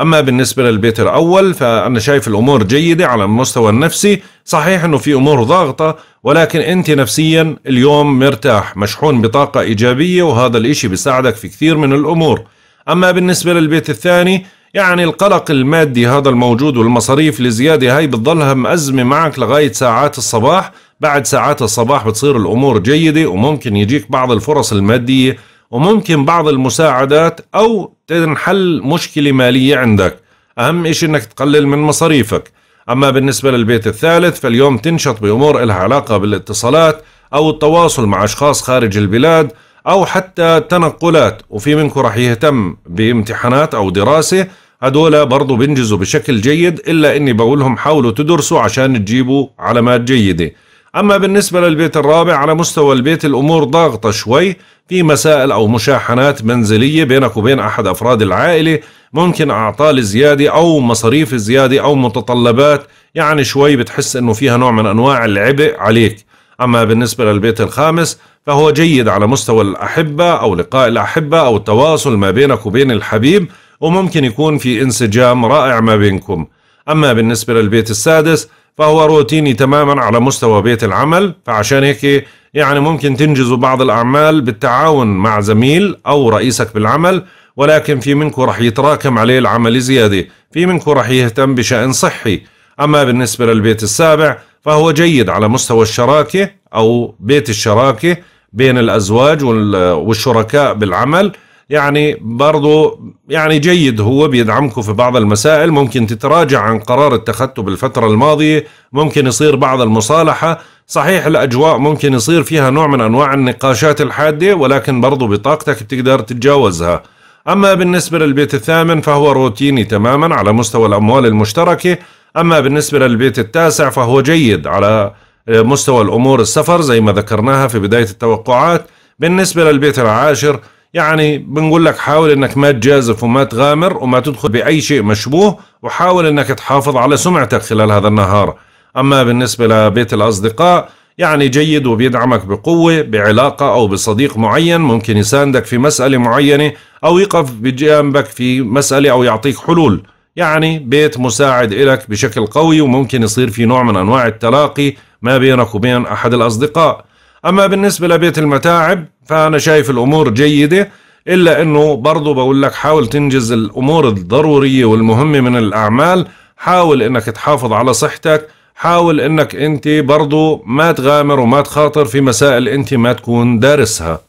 أما بالنسبة للبيت الأول فأنا شايف الأمور جيدة على المستوى النفسي صحيح أنه في أمور ضاغطة ولكن أنت نفسيا اليوم مرتاح مشحون بطاقة إيجابية وهذا الإشي بيساعدك في كثير من الأمور أما بالنسبة للبيت الثاني يعني القلق المادي هذا الموجود والمصاريف الزيادة هاي بتضلها مأزمة معك لغاية ساعات الصباح بعد ساعات الصباح بتصير الأمور جيدة وممكن يجيك بعض الفرص المادية وممكن بعض المساعدات أو تنحل مشكلة مالية عندك أهم إشي أنك تقلل من مصاريفك أما بالنسبة للبيت الثالث فاليوم تنشط بأمور إلها علاقة بالاتصالات أو التواصل مع أشخاص خارج البلاد أو حتى تنقلات وفي منكم رح يهتم بامتحانات أو دراسة هدول برضو بينجزوا بشكل جيد إلا إني بقولهم حاولوا تدرسوا عشان تجيبوا علامات جيدة أما بالنسبة للبيت الرابع على مستوى البيت الأمور ضاغطة شوي في مسائل أو مشاحنات منزلية بينك وبين أحد أفراد العائلة ممكن أعطال زيادة أو مصاريف زيادة أو متطلبات يعني شوي بتحس أنه فيها نوع من أنواع العبء عليك أما بالنسبة للبيت الخامس فهو جيد على مستوى الأحبة أو لقاء الأحبة أو التواصل ما بينك وبين الحبيب وممكن يكون في انسجام رائع ما بينكم أما بالنسبة للبيت السادس فهو روتيني تماما على مستوى بيت العمل فعشان هيك يعني ممكن تنجزوا بعض الأعمال بالتعاون مع زميل أو رئيسك بالعمل ولكن في منكم رح يتراكم عليه العمل زيادة في منكم رح يهتم بشأن صحي أما بالنسبة للبيت السابع فهو جيد على مستوى الشراكة أو بيت الشراكة بين الأزواج والشركاء بالعمل يعني برضو يعني جيد هو بيدعمكم في بعض المسائل ممكن تتراجع عن قرار اتخذته بالفترة الماضية ممكن يصير بعض المصالحة صحيح الأجواء ممكن يصير فيها نوع من أنواع النقاشات الحادة ولكن برضو بطاقتك بتقدر تتجاوزها أما بالنسبة للبيت الثامن فهو روتيني تماما على مستوى الأموال المشتركة أما بالنسبة للبيت التاسع فهو جيد على مستوى الأمور السفر زي ما ذكرناها في بداية التوقعات بالنسبة للبيت العاشر يعني بنقول لك حاول انك ما تجازف وما تغامر وما تدخل باي شيء مشبوه وحاول انك تحافظ على سمعتك خلال هذا النهار اما بالنسبه لبيت الاصدقاء يعني جيد وبيدعمك بقوه بعلاقه او بصديق معين ممكن يساندك في مساله معينه او يقف بجانبك في مساله او يعطيك حلول يعني بيت مساعد لك بشكل قوي وممكن يصير في نوع من أنواع التلاقي ما بينك وبين أحد الأصدقاء أما بالنسبة لبيت المتاعب فأنا شايف الأمور جيدة إلا أنه برضو بقول لك حاول تنجز الأمور الضرورية والمهمة من الأعمال حاول أنك تحافظ على صحتك حاول أنك أنت برضو ما تغامر وما تخاطر في مسائل أنت ما تكون دارسها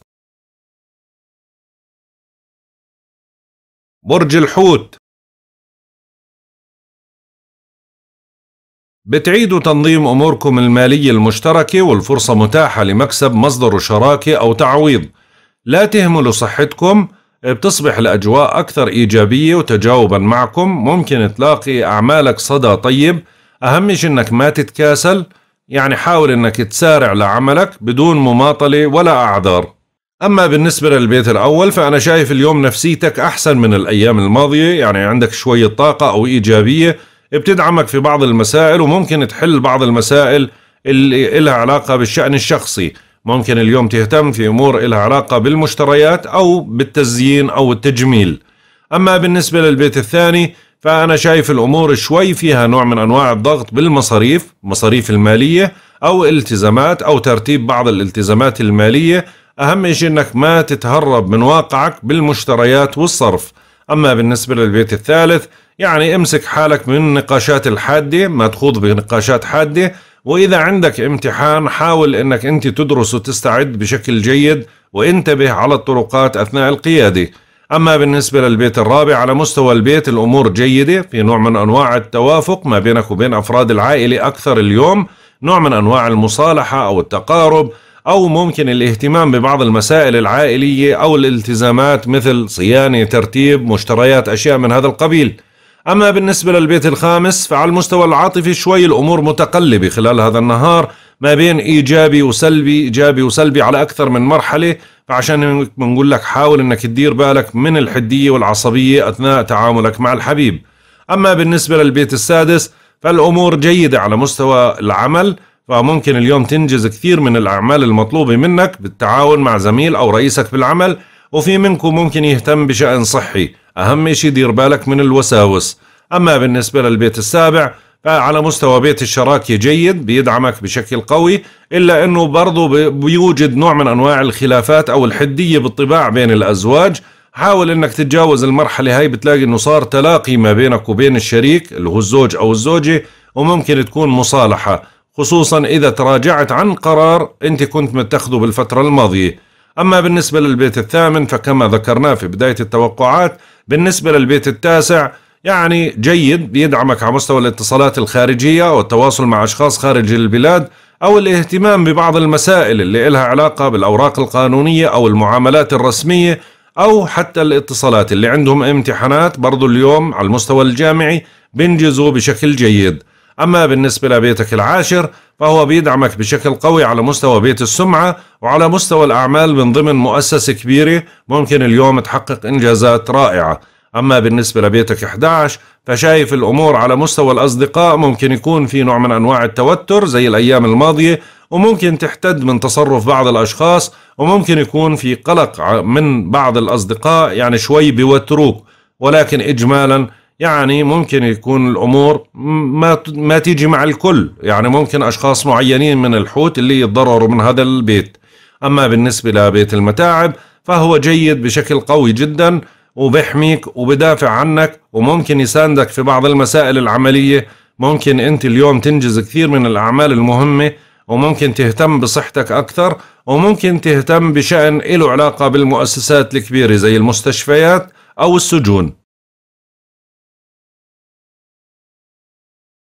برج الحوت بتعيدوا تنظيم أموركم المالية المشتركة والفرصة متاحة لمكسب مصدر شراكة أو تعويض لا تهملوا صحتكم بتصبح الأجواء أكثر إيجابية وتجاوبا معكم ممكن تلاقي أعمالك صدى طيب أهم شيء أنك ما تتكاسل يعني حاول أنك تسارع لعملك بدون مماطلة ولا أعذار أما بالنسبة للبيت الأول فأنا شايف اليوم نفسيتك أحسن من الأيام الماضية يعني عندك شوية طاقة أو إيجابية بتدعمك في بعض المسائل وممكن تحل بعض المسائل اللي لها علاقة بالشأن الشخصي ممكن اليوم تهتم في أمور لها علاقة بالمشتريات أو بالتزيين أو التجميل أما بالنسبة للبيت الثاني فأنا شايف الأمور شوي فيها نوع من أنواع الضغط بالمصاريف مصاريف المالية أو التزامات أو ترتيب بعض الالتزامات المالية أهم شيء أنك ما تتهرب من واقعك بالمشتريات والصرف أما بالنسبة للبيت الثالث يعني امسك حالك من النقاشات الحادة ما تخوض بنقاشات حادة وإذا عندك امتحان حاول أنك أنت تدرس وتستعد بشكل جيد وانتبه على الطرقات أثناء القيادة أما بالنسبة للبيت الرابع على مستوى البيت الأمور جيدة في نوع من أنواع التوافق ما بينك وبين أفراد العائلة أكثر اليوم نوع من أنواع المصالحة أو التقارب أو ممكن الاهتمام ببعض المسائل العائلية أو الالتزامات مثل صيانة ترتيب مشتريات أشياء من هذا القبيل أما بالنسبة للبيت الخامس فعلى المستوى العاطفي شوي الأمور متقلبة خلال هذا النهار ما بين إيجابي وسلبي إيجابي وسلبي على أكثر من مرحلة فعشان بنقول لك حاول أنك تدير بالك من الحدية والعصبية أثناء تعاملك مع الحبيب أما بالنسبة للبيت السادس فالأمور جيدة على مستوى العمل فممكن اليوم تنجز كثير من الأعمال المطلوبة منك بالتعاون مع زميل أو رئيسك بالعمل وفي منكم ممكن يهتم بشأن صحي أهم شيء دير بالك من الوساوس أما بالنسبة للبيت السابع فعلى مستوى بيت الشراكة جيد بيدعمك بشكل قوي إلا أنه برضو بيوجد نوع من أنواع الخلافات أو الحدية بالطباع بين الأزواج حاول انك تتجاوز المرحلة هاي بتلاقي انه صار تلاقي ما بينك وبين الشريك اللي هو الزوج او الزوجة وممكن تكون مصالحة خصوصا إذا تراجعت عن قرار أنت كنت متخذه بالفترة الماضية أما بالنسبة للبيت الثامن فكما ذكرنا في بداية التوقعات بالنسبة للبيت التاسع يعني جيد بيدعمك على مستوى الاتصالات الخارجية والتواصل مع أشخاص خارج البلاد أو الاهتمام ببعض المسائل اللي إلها علاقة بالأوراق القانونية أو المعاملات الرسمية أو حتى الاتصالات اللي عندهم امتحانات برضو اليوم على المستوى الجامعي بينجزوا بشكل جيد أما بالنسبة لبيتك العاشر فهو بيدعمك بشكل قوي على مستوى بيت السمعة وعلى مستوى الأعمال من ضمن مؤسسة كبيرة ممكن اليوم تحقق إنجازات رائعة أما بالنسبة لبيتك 11 فشايف الأمور على مستوى الأصدقاء ممكن يكون في نوع من أنواع التوتر زي الأيام الماضية وممكن تحتد من تصرف بعض الأشخاص وممكن يكون في قلق من بعض الأصدقاء يعني شوي بيوتروك ولكن إجمالاً يعني ممكن يكون الامور ما ما تيجي مع الكل يعني ممكن اشخاص معينين من الحوت اللي يتضرروا من هذا البيت اما بالنسبه لبيت المتاعب فهو جيد بشكل قوي جدا وبيحميك وبدافع عنك وممكن يساندك في بعض المسائل العمليه ممكن انت اليوم تنجز كثير من الاعمال المهمه وممكن تهتم بصحتك اكثر وممكن تهتم بشان له علاقه بالمؤسسات الكبيره زي المستشفيات او السجون